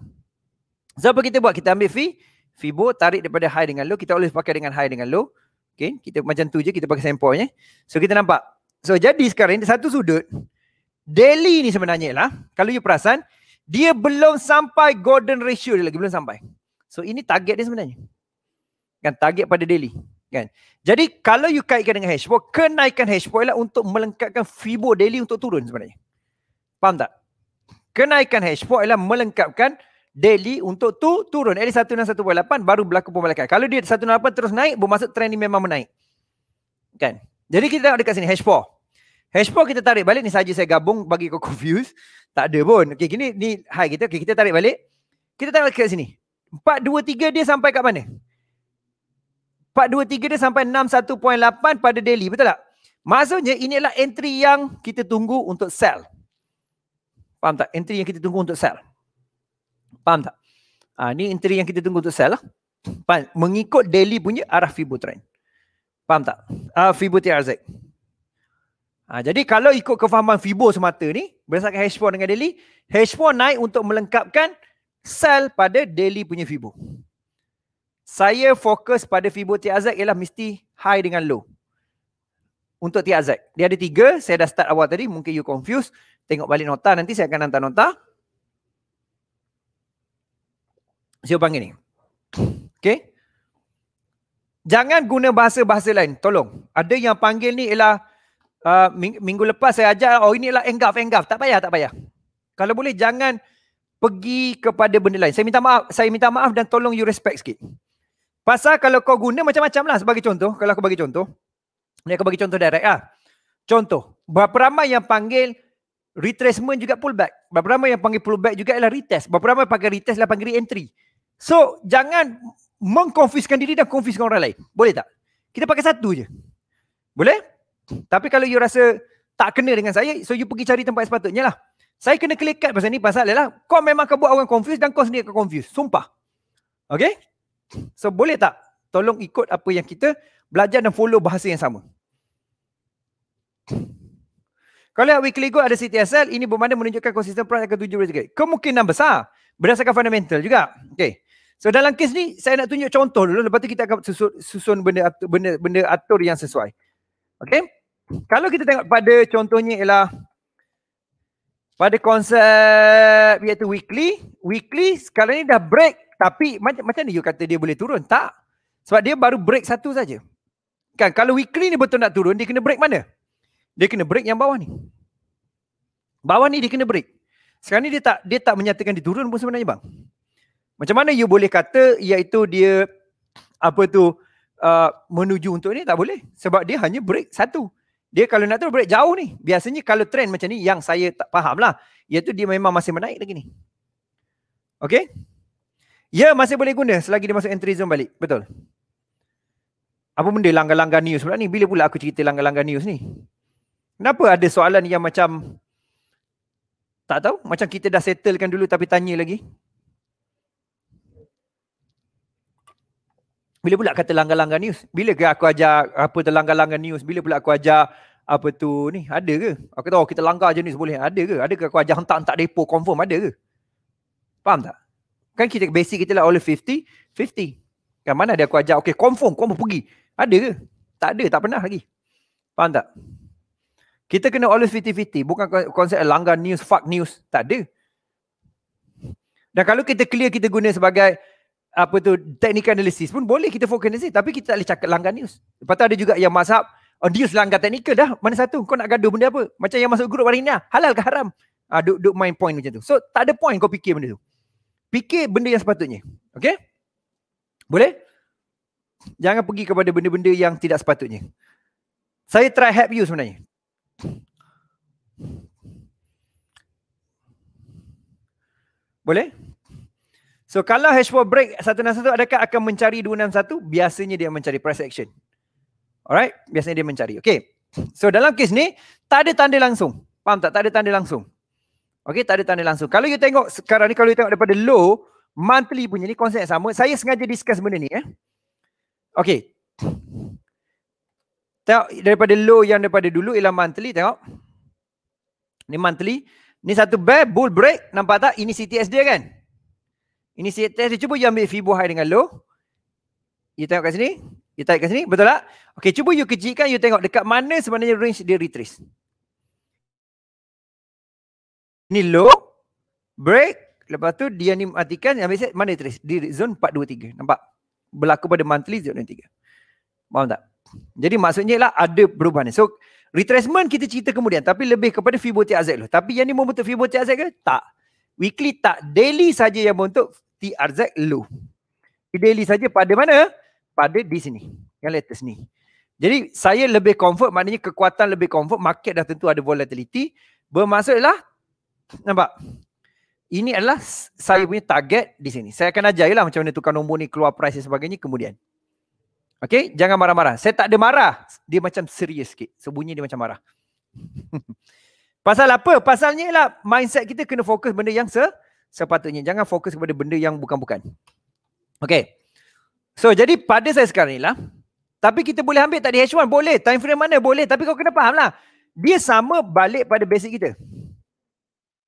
So apa kita buat? Kita ambil fee. Fibo tarik daripada high dengan low. Kita boleh pakai dengan high dengan low. Okay. Kita macam tu je. Kita pakai sample je. Eh. So kita nampak. So jadi sekarang satu sudut. Daily ni sebenarnya lah. Kalau you perasan. Dia belum sampai golden ratio dia lagi. Belum sampai. So ini target dia sebenarnya. Kan target pada daily. Kan. Jadi kalau you kaitkan dengan hashpoint. Kenaikan hashpoint lah untuk melengkapkan Fibo daily untuk turun sebenarnya. Faham tak? Kenaikan hashpoint ialah melengkapkan daily untuk tu turun. At least 161.8 baru berlaku pembalikan. Kalau dia 168 terus naik, bermaksud trend ni memang menaik. Kan? Jadi kita tengok dekat sini, H4. H4 kita tarik balik ni saja saya gabung bagi kau confuse. Tak ada pun. Okey, gini ni high kita. Okey, kita tarik balik. Kita tengok dekat sini. 423 dia sampai kat mana? 423 dia sampai 61.8 pada daily, betul tak? Maksudnya inilah entry yang kita tunggu untuk sell. Faham tak? Entry yang kita tunggu untuk sell. Faham tak? Ha, ni entry yang kita tunggu untuk sell lah. Faham? Mengikut daily punya arah Fibu trend. Faham tak? Uh, ah, Fibu TRZ. Ha, ah, jadi kalau ikut kefahaman Fibo semata ni, berdasarkan hashpon dengan daily, hashpon naik untuk melengkapkan sell pada daily punya Fibo. Saya fokus pada Fibo TRZ ialah mesti high dengan low. Untuk TRZ. Dia ada tiga, saya dah start awal tadi, mungkin you confused. Tengok balik nota, nanti saya akan hantar nota. Siapa panggil ni. Okay. Jangan guna bahasa-bahasa lain. Tolong. Ada yang panggil ni ialah uh, minggu lepas saya ajar. Oh ini ialah enggaf, enggaf. Tak payah, tak payah. Kalau boleh jangan pergi kepada benda lain. Saya minta maaf. Saya minta maaf dan tolong you respect sikit. Pasal kalau kau guna macam-macam lah sebagai contoh. Kalau aku bagi contoh. Ni aku bagi contoh direct lah. Contoh. Berapa ramai yang panggil retracement juga pullback. Berapa ramai yang panggil pullback juga ialah retest. Berapa ramai yang panggil retest ialah panggil entry So jangan mengkonfiskan diri dan konfiskan orang lain. Boleh tak? Kita pakai satu je. Boleh? Tapi kalau you rasa tak kena dengan saya, so you pergi cari tempat sepatutnya lah. Saya kena clear cut pasal ni pasal lah. Kau memang akan buat orang confuse dan kau sendiri akan confuse. Sumpah. Okay? So boleh tak? Tolong ikut apa yang kita belajar dan follow bahasa yang sama. Kalau yang weekly go ada CTSL, ini bermakna menunjukkan konsisten price akan tujuh rate. Kemungkinan besar berdasarkan fundamental juga. Okay. So dalam kes ni saya nak tunjuk contoh dulu lepas tu kita akan susun, susun benda, benda benda atur yang sesuai. Okay? Kalau kita tengok pada contohnya ialah pada konsep iaitu weekly, weekly sekarang ni dah break tapi macam macam mana you kata dia boleh turun? Tak. Sebab dia baru break satu saja. Kan kalau weekly ni betul nak turun dia kena break mana? Dia kena break yang bawah ni. Bawah ni dia kena break. Sekarang ni dia tak dia tak menyatakan dia turun pun sebenarnya bang. Macam mana you boleh kata iaitu dia apa tu uh, menuju untuk ni tak boleh sebab dia hanya break satu. Dia kalau nak tu break jauh ni. Biasanya kalau trend macam ni yang saya tak faham lah. Iaitu dia memang masih menaik lagi ni. Okay. Ya yeah, masih boleh guna selagi dia masuk entry zone balik. Betul. Apa benda langgar-langgar news pula ni? Bila pula aku cerita langgar-langgar news ni? Kenapa ada soalan yang macam tak tahu? Macam kita dah settlekan dulu tapi tanya lagi. bila pula kata langgar-langgar news? Bila ke aku ajar apa tu langgar-langgar news? Bila pula aku ajar apa tu ni? Ada ke? Aku tahu kita langgar je news boleh. Ada ke? Ada ke aku ajar hentak-hentak depo confirm ada ke? Faham tak? Kan kita basic kita lah oleh 50, 50. Kan mana dia aku ajar okey confirm kau mau pergi. Ada ke? Tak ada, tak pernah lagi. Faham tak? Kita kena oleh 50-50, bukan konsep langgar news, fuck news, tak ada. Dan kalau kita clear kita guna sebagai apa tu teknik analisis pun boleh kita fokus analysis tapi kita tak boleh cakap langgar news. Lepas tu ada juga yang mazhab oh, news langgar technical dah. Mana satu kau nak gaduh benda apa? Macam yang masuk grup hari ni lah. halal ke haram? Ah duk duk main point macam tu. So tak ada point kau fikir benda tu. Fikir benda yang sepatutnya. Okay? Boleh? Jangan pergi kepada benda-benda yang tidak sepatutnya. Saya try help you sebenarnya. Boleh? So kalau H4 break 161 adakah akan mencari 261? Biasanya dia mencari price action. Alright, biasanya dia mencari. Okay. So dalam kes ni tak ada tanda langsung. Faham tak? Tak ada tanda langsung. Okay, tak ada tanda langsung. Kalau you tengok sekarang ni, kalau you tengok daripada low, monthly punya ni konsep yang sama. Saya sengaja discuss benda ni. Eh. Okay. Tengok daripada low yang daripada dulu ialah monthly. Tengok. Ni monthly. Ni satu bear, bull break. Nampak tak? Ini CTS dia kan? Ini set test dia. Cuba you ambil fibo high dengan low. You tengok kat sini. You tarik kat sini. Betul tak? Okay, cuba you kejikan, You tengok dekat mana sebenarnya range dia retrace. Ni low. Break. Lepas tu dia ni matikan. Ambil set. Mana retrace? Di zone 423. Nampak? Berlaku pada monthly zone 23. Faham tak? Jadi maksudnya lah ada perubahan. So, retracement kita cerita kemudian. Tapi lebih kepada fibo TRZ lah. Tapi yang ni membentuk fibo TRZ ke? Tak. Weekly tak. Daily saja yang membentuk TRZ Lu. Ideally saja pada mana? Pada di sini. Yang latest ni. Jadi saya lebih comfort maknanya kekuatan lebih comfort market dah tentu ada volatility. Bermaksud ialah nampak? Ini adalah saya punya target di sini. Saya akan ajar lah macam mana tukar nombor ni keluar price dan sebagainya kemudian. Okay, jangan marah-marah. Saya tak ada marah. Dia macam serius sikit. Sebunyi dia macam marah. Pasal apa? Pasalnya ialah mindset kita kena fokus benda yang se- sepatutnya. Jangan fokus kepada benda yang bukan-bukan. Okay. So jadi pada saya sekarang ni lah. Tapi kita boleh ambil tak di H1? Boleh. Time frame mana? Boleh. Tapi kau kena faham lah. Dia sama balik pada basic kita.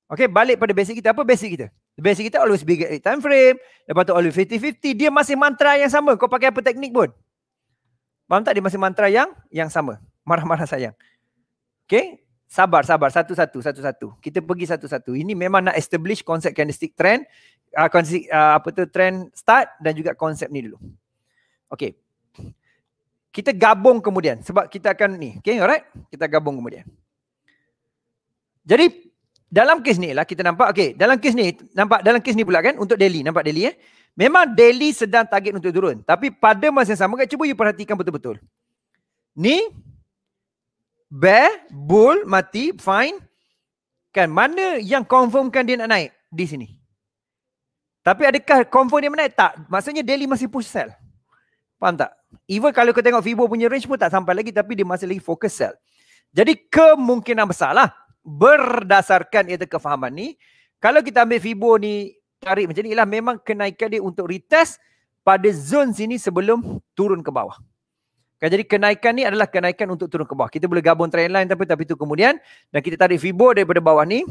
Okay. Balik pada basic kita. Apa basic kita? Basic kita always big at time frame. Lepas tu always 50-50. Dia masih mantra yang sama. Kau pakai apa teknik pun. Faham tak? Dia masih mantra yang yang sama. Marah-marah sayang. Okay sabar sabar satu-satu satu-satu kita pergi satu-satu ini memang nak establish konsep candlestick trend uh, konsep, uh, apa tu trend start dan juga konsep ni dulu Okay, kita gabung kemudian sebab kita akan ni okay alright kita gabung kemudian jadi dalam kes ni lah kita nampak Okay, dalam kes ni nampak dalam kes ni pula kan untuk daily nampak daily eh memang daily sedang target untuk turun tapi pada masa yang sama kan cuba you perhatikan betul-betul ni bear, bull, mati, fine. Kan, mana yang confirmkan dia nak naik di sini? Tapi adakah confirm dia menaik? Tak. Maksudnya daily masih push sell. Faham tak? Even kalau kau tengok Fibo punya range pun tak sampai lagi tapi dia masih lagi focus sell. Jadi kemungkinan besar lah berdasarkan itu kefahaman ni kalau kita ambil Fibo ni tarik macam ni ialah memang kenaikan dia untuk retest pada zone sini sebelum turun ke bawah. Kan jadi kenaikan ni adalah kenaikan untuk turun ke bawah. Kita boleh gabung trend line tapi tapi tu kemudian dan kita tarik fibo daripada bawah ni.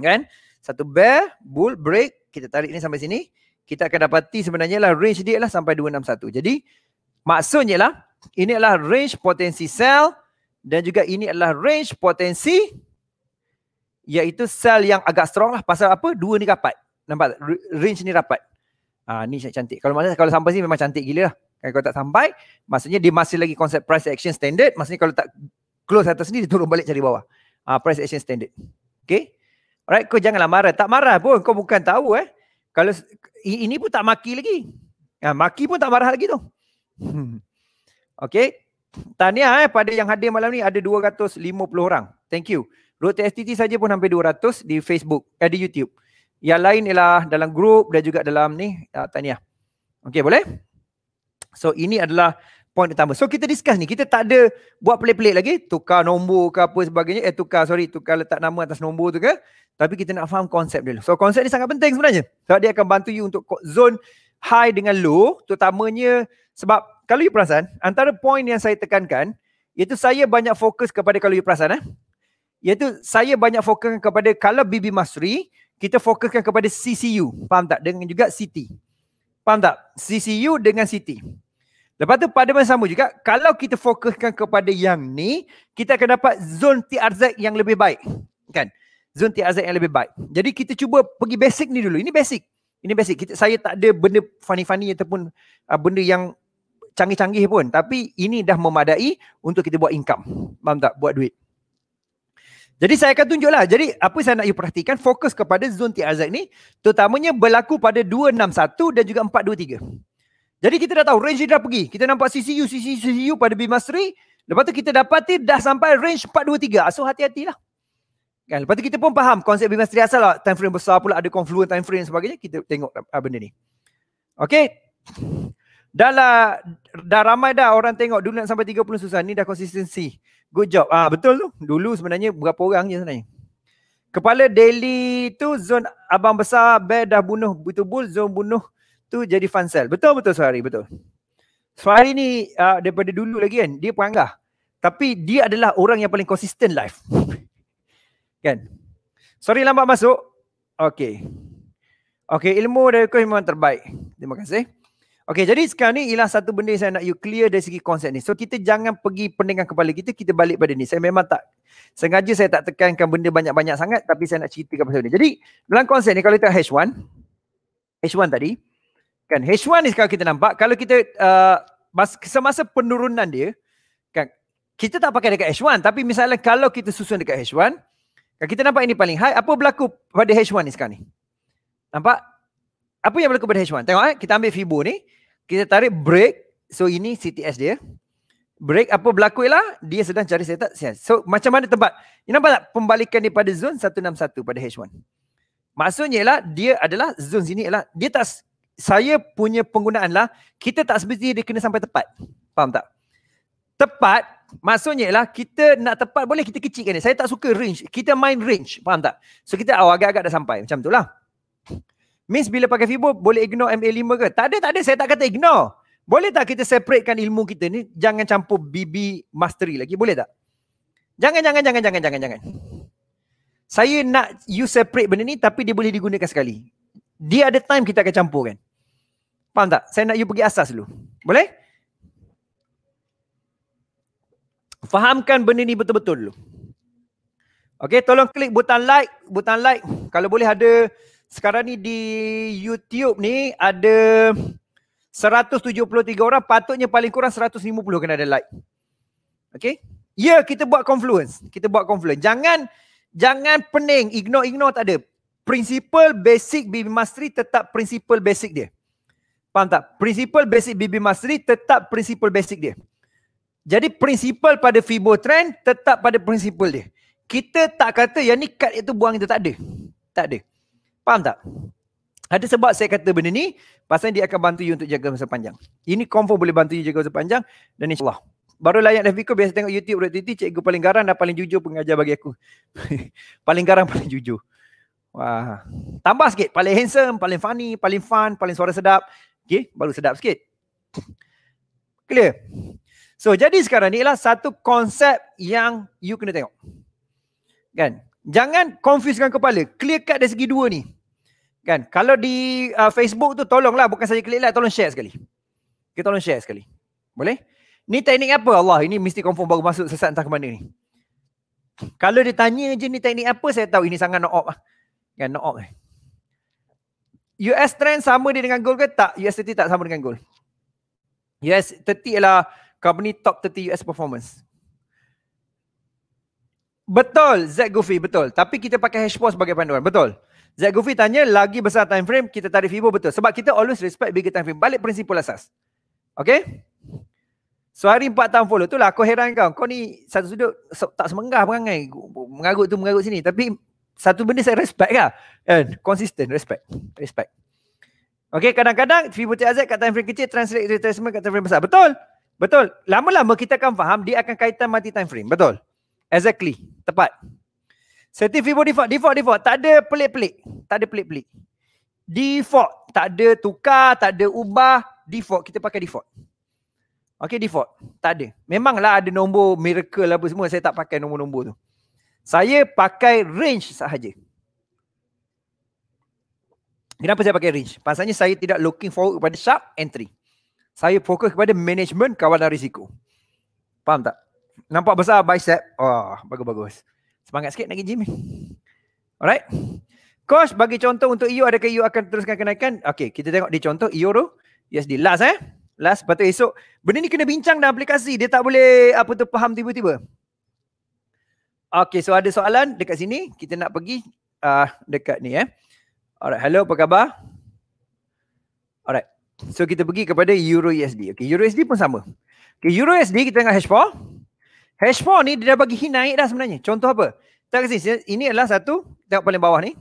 Kan? Satu bear, bull, break, kita tarik ni sampai sini. Kita akan dapati sebenarnya lah range dia lah sampai 261. Jadi maksudnya lah ini adalah range potensi sell dan juga ini adalah range potensi iaitu sell yang agak strong lah pasal apa? Dua ni rapat. Nampak tak? Range ni rapat. Ah ha, ni cantik. Kalau maksudnya kalau sampai sini memang cantik gila lah. Eh, kalau tak sampai, maksudnya dia masih lagi konsep price action standard. Maksudnya kalau tak close atas ni, dia turun balik cari bawah. Uh, price action standard. Okay. Alright, kau janganlah marah. Tak marah pun, kau bukan tahu eh. Kalau ini pun tak maki lagi. Ha, maki pun tak marah lagi tu. okay. Tahniah eh pada yang hadir malam ni ada 250 orang. Thank you. Road STT saja pun sampai 200 di Facebook, eh, di YouTube. Yang lain ialah dalam grup dan juga dalam ni. Uh, tahniah. Okay boleh? So ini adalah point utama. So kita discuss ni, kita tak ada buat pelik-pelik lagi, tukar nombor ke apa sebagainya, eh tukar sorry, tukar letak nama atas nombor tu ke. Tapi kita nak faham konsep dulu. So konsep ni sangat penting sebenarnya. Sebab dia akan bantu you untuk zone high dengan low, terutamanya sebab kalau you perasan, antara point yang saya tekankan, iaitu saya banyak fokus kepada kalau you perasan eh. Iaitu saya banyak fokus kepada kalau BB Masri, kita fokuskan kepada CCU. Faham tak? Dengan juga CT. Faham tak? CCU dengan CT. Lepas tu pada masa sama juga, kalau kita fokuskan kepada yang ni, kita akan dapat zon TRZ yang lebih baik. Kan? Zon TRZ yang lebih baik. Jadi kita cuba pergi basic ni dulu. Ini basic. Ini basic. Kita, saya tak ada benda funny-funny ataupun uh, benda yang canggih-canggih pun. Tapi ini dah memadai untuk kita buat income. Faham tak? Buat duit. Jadi saya akan tunjuklah. Jadi apa saya nak you perhatikan, fokus kepada zon TRZ ni terutamanya berlaku pada 261 dan juga 423. Jadi kita dah tahu range dia dah pergi. Kita nampak CCU, CCU, CCU pada B-Mastery. Lepas tu kita dapati dah sampai range 423. So hati-hatilah. Kan? Lepas tu kita pun faham konsep B-Mastery asal lah. Time frame besar pula ada confluent time frame sebagainya. Kita tengok uh, benda ni. Okay. Dah lah, dah ramai dah orang tengok dulu nak sampai 30 susah. Ni dah konsistensi. Good job. Ah Betul tu. Dulu sebenarnya berapa orang je sebenarnya. Kepala daily tu zone abang besar bear dah bunuh betul bull zone bunuh tu jadi fansel. Betul betul Suhari, betul. Suhari ni uh, daripada dulu lagi kan, dia peranggah. Tapi dia adalah orang yang paling konsisten live. kan? Sorry lambat masuk. Okay. Okay, ilmu dari coach memang terbaik. Terima kasih. Okay, jadi sekarang ni ialah satu benda yang saya nak you clear dari segi konsep ni. So, kita jangan pergi pendengar kepala kita, kita balik pada ni. Saya memang tak, sengaja saya tak tekankan benda banyak-banyak sangat tapi saya nak ceritakan pasal ni. Jadi, dalam konsep ni kalau kita H1, H1 tadi, kan H1 ni kalau kita nampak kalau kita uh, semasa penurunan dia kan kita tak pakai dekat H1 tapi misalnya kalau kita susun dekat H1 kan kita nampak ini paling high apa berlaku pada H1 ni sekarang ni nampak apa yang berlaku pada H1 tengok eh kita ambil fibo ni kita tarik break so ini CTS dia break apa berlaku ialah dia sedang cari setup so macam mana tempat ini nampak tak pembalikan dia pada zone 161 pada H1 maksudnya ialah dia adalah zone sini ialah dia tak saya punya penggunaan lah kita tak semestinya dia kena sampai tepat. Faham tak? Tepat maksudnya ialah kita nak tepat boleh kita kecilkan dia. Saya tak suka range. Kita main range. Faham tak? So kita oh, agak-agak dah sampai. Macam tu lah. Means bila pakai fibo boleh ignore MA5 ke? Tak ada, tak ada. Saya tak kata ignore. Boleh tak kita separatekan ilmu kita ni? Jangan campur BB mastery lagi. Boleh tak? Jangan, jangan, jangan, jangan, jangan, jangan. Saya nak you separate benda ni tapi dia boleh digunakan sekali. Dia ada time kita akan campur kan? Faham tak? Saya nak you pergi asas dulu. Boleh? Fahamkan benda ni betul-betul dulu. Okay, tolong klik butang like. Butang like. Kalau boleh ada sekarang ni di YouTube ni ada 173 orang. Patutnya paling kurang 150 kena ada like. Okay? Ya, yeah, kita buat confluence. Kita buat confluence. Jangan jangan pening. Ignore-ignore tak ada. Principle basic BB Mastery tetap principle basic dia. Faham tak? Prinsipal basic BB mastery tetap prinsipal basic dia. Jadi prinsipal pada Fibo trend tetap pada prinsipal dia. Kita tak kata yang ni cut itu buang itu tak ada. Tak ada. Faham tak? Ada sebab saya kata benda ni pasal dia akan bantu you untuk jaga masa panjang. Ini confirm boleh bantu you jaga masa panjang dan insyaAllah. Baru layak dah Fiko biasa tengok YouTube Rok Titi cikgu paling garang dan paling jujur pengajar bagi aku. paling garang paling jujur. Wah. Tambah sikit. Paling handsome, paling funny, paling fun, paling suara sedap. Okay, baru sedap sikit. Clear? So, jadi sekarang ni ialah satu konsep yang you kena tengok. Kan? Jangan confusekan kepala. Clear cut dari segi dua ni. Kan? Kalau di uh, Facebook tu tolonglah. Bukan saja klik lah. Tolong share sekali. Kita tolong share sekali. Boleh? Ni teknik apa Allah? Ini mesti confirm baru masuk sesat entah ke mana ni. Kalau ditanya tanya je ni teknik apa saya tahu ini sangat no-op lah. Kan no-op lah. Eh. US trend sama dia dengan gold ke tak? US 30 tak sama dengan gold. US 30 ialah company top 30 US performance. Betul, Z Goofy, betul. Tapi kita pakai hashpost sebagai panduan, betul. Z Goofy tanya lagi besar time frame kita tarik Fibo betul. Sebab kita always respect bigger time frame. Balik prinsip asas. Okay? So hari 4 tahun follow tu lah aku heran kau. Kau ni satu sudut tak semenggah perangai. Mengarut tu mengarut sini. Tapi satu benda saya respect lah. And consistent, respect. Respect. Okay, kadang-kadang Fibu TAZ kat time frame kecil, translate to time kat time frame besar. Betul? Betul. Lama-lama kita akan faham, dia akan kaitan mati time frame. Betul? Exactly. Tepat. Setting Fibu default. Default, default. Tak ada pelik-pelik. Tak ada pelik-pelik. Default. Tak ada tukar, tak ada ubah. Default. Kita pakai default. Okay, default. Tak ada. Memanglah ada nombor miracle apa semua. Saya tak pakai nombor-nombor tu. Saya pakai range sahaja. Kenapa saya pakai range? Pasalnya saya tidak looking forward kepada sharp entry. Saya fokus kepada management kawalan risiko. Faham tak? Nampak besar bicep. Oh, bagus-bagus. Semangat sikit nak pergi gym. Alright. Kos bagi contoh untuk EU, adakah EU akan teruskan kenaikan? Okay, kita tengok di contoh EU Yes, di Last eh. Last, patut esok. Benda ni kena bincang dalam aplikasi. Dia tak boleh apa tu faham tiba-tiba. Okay, so ada soalan dekat sini. Kita nak pergi uh, dekat ni eh. Alright, hello, apa khabar? Alright, so kita pergi kepada Euro USD. Okay, Euro USD pun sama. Okay, Euro USD kita tengok hash 4. Hash 4 ni dia dah bagi hit naik dah sebenarnya. Contoh apa? Tengok kat sini, ini adalah satu, tengok paling bawah ni.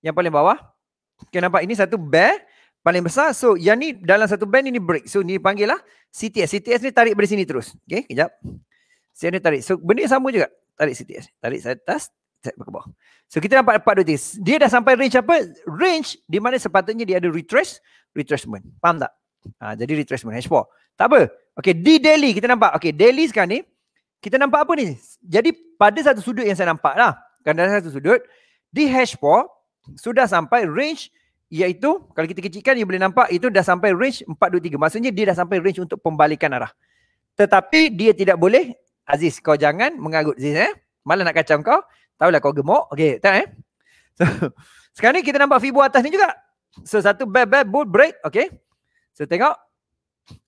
Yang paling bawah. Okay, nampak ini satu bear paling besar. So, yang ni dalam satu band ini break. So, ni panggil lah CTS. CTS ni tarik dari sini terus. Okay, kejap. Saya ni tarik. So, benda sama juga tarik sikit eh. Tarik saya atas, set ke bawah. So kita nampak part dua this. Dia dah sampai range apa? Range di mana sepatutnya dia ada retrace, retracement. Faham tak? Ha, jadi retracement H4. Tak apa. Okay, di daily kita nampak. Okay, daily sekarang ni, kita nampak apa ni? Jadi pada satu sudut yang saya nampak lah. Kan dalam satu sudut, di H4 sudah sampai range iaitu kalau kita kecilkan dia boleh nampak itu dah sampai range 423. Maksudnya dia dah sampai range untuk pembalikan arah. Tetapi dia tidak boleh Aziz kau jangan mengarut Aziz eh. Malah nak kacau kau. Tahu Taulah kau gemuk. Okey, tak eh. So, sekarang ni kita nampak fibo atas ni juga. So satu bear bear bull break. Okey. So tengok.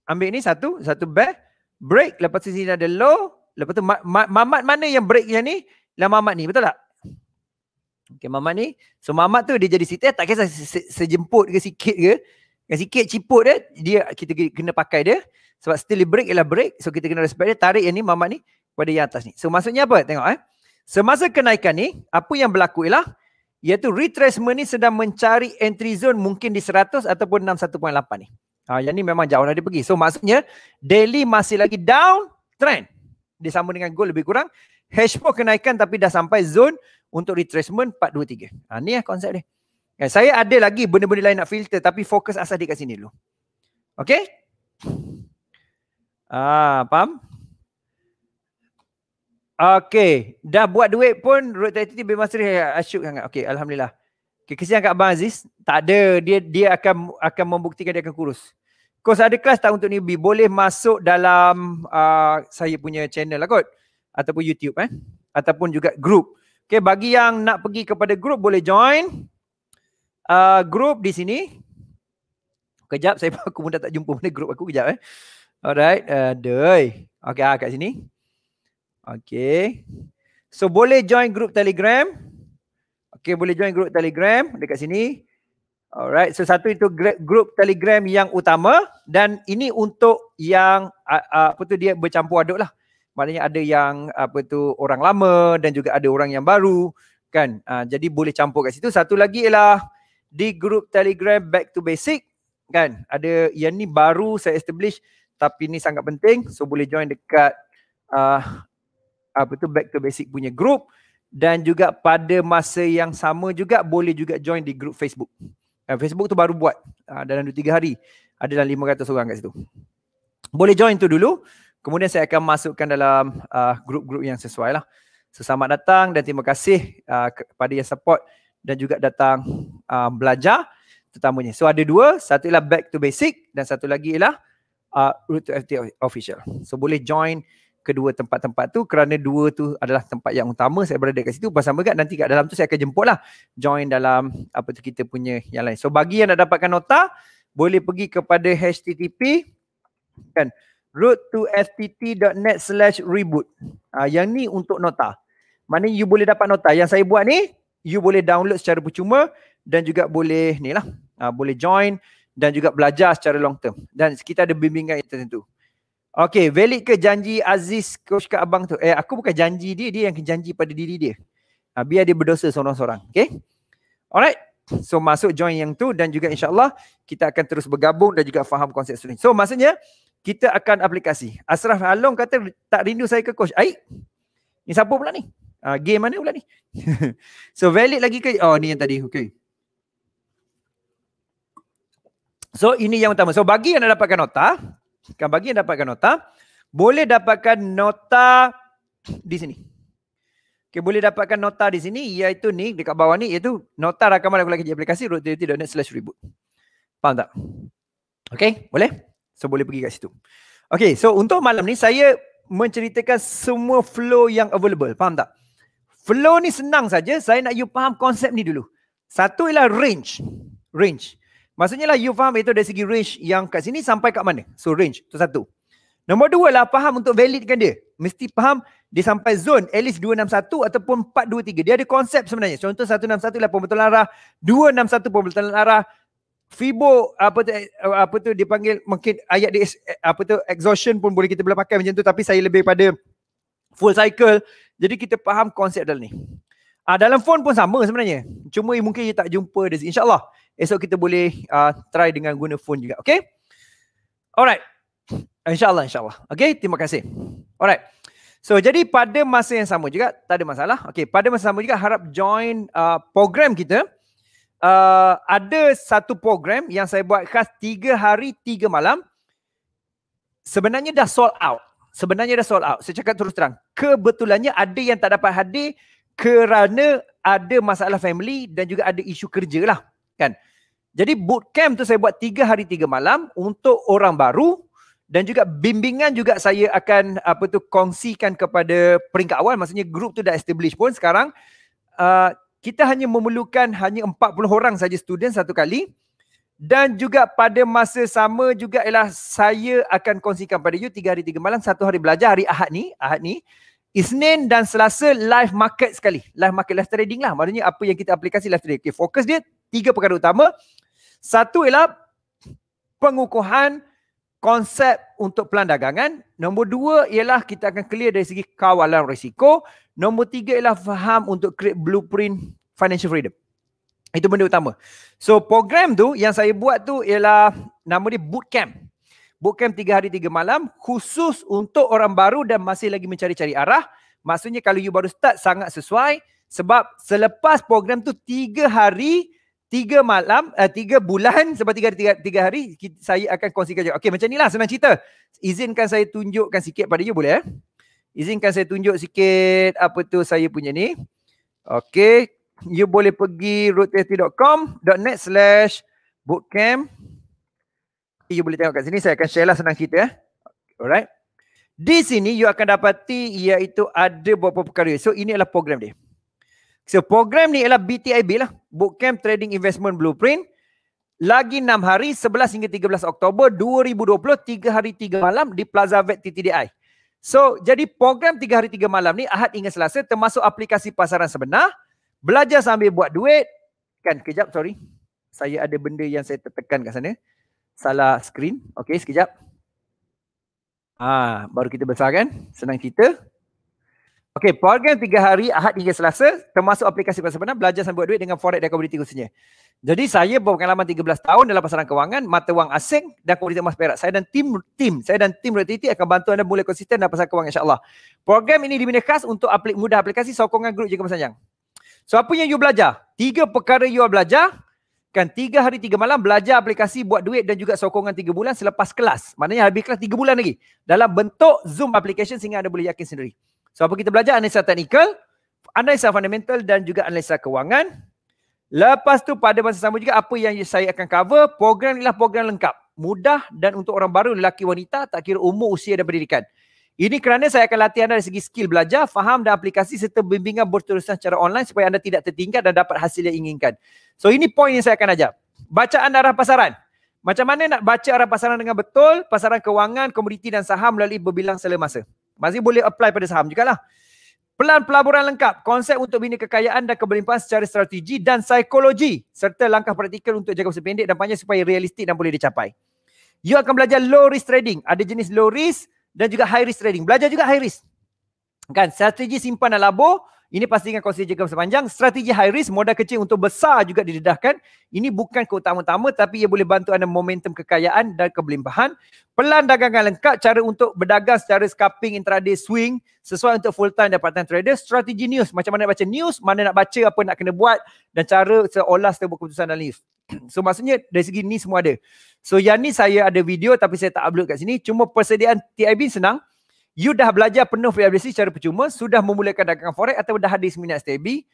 Ambil ni satu, satu bear break. Lepas tu sini ada low. Lepas tu ma- ma- mamat mana yang break yang ni? Lah mamat ni, betul tak? Okey, mamat ni. So mamat tu dia jadi sitet. Tak kisah se- sejemput ke sikit ke. Kasi sikit ciput dia, dia kita kena pakai dia. Sebab still break ialah break. So kita kena respect dia. Tarik yang ni mamat ni pada yang atas ni. So maksudnya apa? Tengok eh. Semasa kenaikan ni, apa yang berlaku ialah iaitu retracement ni sedang mencari entry zone mungkin di 100 ataupun 61.8 ni. Ha, yang ni memang jauh dah dia pergi. So maksudnya daily masih lagi down trend. Dia sama dengan gold lebih kurang. H4 kenaikan tapi dah sampai zone untuk retracement 423. Ha, ni lah konsep dia. Okay, eh, saya ada lagi benda-benda lain nak filter tapi fokus asal dia kat sini dulu. Okay? Ah, faham? Okey, dah buat duit pun Road to Activity memang seri asyuk sangat. Okey, alhamdulillah. Okay, kesian kat Abang Aziz, tak ada dia dia akan akan membuktikan dia akan kurus. Kos ada kelas tak untuk newbie? Boleh masuk dalam uh, saya punya channel lah kot. Ataupun YouTube eh. Ataupun juga group. Okay, bagi yang nak pergi kepada group boleh join. Uh, group di sini. Kejap, saya aku pun dah tak jumpa mana group aku. Kejap eh. Alright, ada. Uh, okay, ah, kat sini. Okay. So, boleh join group Telegram. Okay, boleh join group Telegram dekat sini. Alright, so satu itu group Telegram yang utama dan ini untuk yang uh, uh, apa tu dia bercampur aduk lah. Maknanya ada yang apa tu orang lama dan juga ada orang yang baru kan. Uh, jadi boleh campur kat situ. Satu lagi ialah di group Telegram Back to Basic kan. Ada yang ni baru saya establish tapi ni sangat penting so boleh join dekat uh, apa tu back to basic punya group dan juga pada masa yang sama juga boleh juga join di group Facebook. Uh, Facebook tu baru buat uh, dalam 2 3 hari. Ada dalam 500 orang kat situ. Boleh join tu dulu. Kemudian saya akan masukkan dalam uh, group-group yang sesuai lah. So, selamat datang dan terima kasih uh, kepada yang support dan juga datang uh, belajar terutamanya. So ada dua, satu ialah back to basic dan satu lagi ialah uh, Route to FT Official. So boleh join kedua tempat-tempat tu kerana dua tu adalah tempat yang utama saya berada kat situ bersama kat nanti kat dalam tu saya akan jemput lah join dalam apa tu kita punya yang lain. So bagi yang nak dapatkan nota boleh pergi kepada http kan root to ftt.net slash reboot. Uh, yang ni untuk nota. Mana you boleh dapat nota. Yang saya buat ni you boleh download secara percuma dan juga boleh ni lah uh, boleh join dan juga belajar secara long term dan kita ada bimbingan yang tertentu. Okay, valid ke janji Aziz coach kat abang tu? Eh, aku bukan janji dia, dia yang janji pada diri dia. Ha, biar dia berdosa seorang-seorang. Okay? Alright. So, masuk join yang tu dan juga insyaAllah kita akan terus bergabung dan juga faham konsep sunni. So, maksudnya kita akan aplikasi. Asraf Along kata tak rindu saya ke coach. Aik, ni siapa pula ni? Uh, game mana pula ni? so, valid lagi ke? Oh, ni yang tadi. Okay. So ini yang utama. So bagi yang nak dapatkan nota, kan bagi yang dapatkan nota, boleh dapatkan nota di sini. Okay, boleh dapatkan nota di sini iaitu ni dekat bawah ni iaitu nota rakaman aku lagi aplikasi rootdt.net slash reboot. Faham tak? Okay, boleh? So boleh pergi kat situ. Okay, so untuk malam ni saya menceritakan semua flow yang available. Faham tak? Flow ni senang saja. Saya nak you faham konsep ni dulu. Satu ialah range. Range. Maksudnya lah you faham itu dari segi range yang kat sini sampai kat mana. So range tu satu. Nombor dua lah faham untuk validkan dia. Mesti faham dia sampai zone at least 261 ataupun 423. Dia ada konsep sebenarnya. Contoh 161 lah pembetulan arah. 261 pembetulan arah. Fibo apa tu eh, apa tu dipanggil mungkin ayat di, eh, apa tu exhaustion pun boleh kita boleh pakai macam tu tapi saya lebih pada full cycle. Jadi kita faham konsep dalam ni. Ah dalam phone pun sama sebenarnya. Cuma mungkin you tak jumpa dia. Insya-Allah esok kita boleh uh, try dengan guna phone juga okay alright insyaallah insyaallah okay terima kasih alright So jadi pada masa yang sama juga tak ada masalah. okay? pada masa sama juga harap join uh, program kita. Uh, ada satu program yang saya buat khas tiga hari tiga malam. Sebenarnya dah sold out. Sebenarnya dah sold out. Saya cakap terus terang. Kebetulannya ada yang tak dapat hadir kerana ada masalah family dan juga ada isu kerja lah kan. Jadi bootcamp tu saya buat tiga hari tiga malam untuk orang baru dan juga bimbingan juga saya akan apa tu kongsikan kepada peringkat awal maksudnya grup tu dah establish pun sekarang uh, kita hanya memerlukan hanya 40 orang saja student satu kali dan juga pada masa sama juga ialah saya akan kongsikan pada you tiga hari tiga malam satu hari belajar hari Ahad ni Ahad ni Isnin dan Selasa live market sekali live market live trading lah maknanya apa yang kita aplikasi live trading okay, fokus dia tiga perkara utama. Satu ialah pengukuhan konsep untuk pelan dagangan. Nombor dua ialah kita akan clear dari segi kawalan risiko. Nombor tiga ialah faham untuk create blueprint financial freedom. Itu benda utama. So program tu yang saya buat tu ialah nama dia bootcamp. Bootcamp tiga hari tiga malam khusus untuk orang baru dan masih lagi mencari-cari arah. Maksudnya kalau you baru start sangat sesuai sebab selepas program tu tiga hari tiga malam, uh, tiga bulan sebab tiga, tiga, tiga hari saya akan kongsikan juga. Okey macam inilah senang cerita. Izinkan saya tunjukkan sikit pada you boleh eh. Izinkan saya tunjuk sikit apa tu saya punya ni. Okey. You boleh pergi rootfpcomnet slash bootcamp. You boleh tengok kat sini. Saya akan share lah senang cerita eh. Alright. Di sini you akan dapati iaitu ada beberapa perkara. So ini adalah program dia. So program ni ialah BTIB lah. Bootcamp Trading Investment Blueprint. Lagi 6 hari, 11 hingga 13 Oktober 2020, 3 hari 3 malam di Plaza Vet TTDI. So, jadi program 3 hari 3 malam ni Ahad hingga Selasa termasuk aplikasi pasaran sebenar. Belajar sambil buat duit. Kan, kejap, sorry. Saya ada benda yang saya tertekan kat sana. Salah screen. Okay, sekejap. Ah, baru kita besar kan? Senang cerita. Okey, program tiga hari Ahad hingga Selasa termasuk aplikasi pasar benar belajar sambil buat duit dengan forex dan komoditi khususnya. Jadi saya berpengalaman 13 tahun dalam pasaran kewangan, mata wang asing dan komoditi emas perak. Saya dan tim tim, saya dan tim Rotiti akan bantu anda mulai konsisten dalam pasaran kewangan insya-Allah. Program ini dibina khas untuk aplik mudah aplikasi sokongan grup jika masanjang. So apa yang you belajar? Tiga perkara you belajar kan tiga hari tiga malam belajar aplikasi buat duit dan juga sokongan tiga bulan selepas kelas. Maknanya habis kelas tiga bulan lagi dalam bentuk Zoom application sehingga anda boleh yakin sendiri. So apa kita belajar? Analisa teknikal, analisa fundamental dan juga analisa kewangan. Lepas tu pada masa sama juga apa yang saya akan cover, program ialah program lengkap. Mudah dan untuk orang baru, lelaki wanita, tak kira umur, usia dan pendidikan. Ini kerana saya akan latih anda dari segi skill belajar, faham dan aplikasi serta bimbingan berterusan secara online supaya anda tidak tertinggal dan dapat hasil yang inginkan. So ini poin yang saya akan ajar. Bacaan arah pasaran. Macam mana nak baca arah pasaran dengan betul, pasaran kewangan, komoditi dan saham melalui berbilang selama masa. Masih boleh apply pada saham juga lah. Pelan pelaburan lengkap, konsep untuk bina kekayaan dan keberlimpahan secara strategi dan psikologi serta langkah praktikal untuk jaga masa pendek dan panjang supaya realistik dan boleh dicapai. You akan belajar low risk trading. Ada jenis low risk dan juga high risk trading. Belajar juga high risk. Kan? Strategi simpan dan labur ini pastikan kau sedia jaga sepanjang. Strategi high risk, modal kecil untuk besar juga didedahkan. Ini bukan keutama-utama tapi ia boleh bantu anda momentum kekayaan dan kebelimpahan. Pelan dagangan lengkap, cara untuk berdagang secara scalping intraday swing sesuai untuk full time dan part time trader. Strategi news, macam mana nak baca news, mana nak baca, apa nak kena buat dan cara seolah setiap keputusan dan news. So maksudnya dari segi ni semua ada. So yang ni saya ada video tapi saya tak upload kat sini. Cuma persediaan TIB senang you dah belajar penuh VLBC secara percuma, sudah memulakan dagangan forex atau dah hadis minat STB.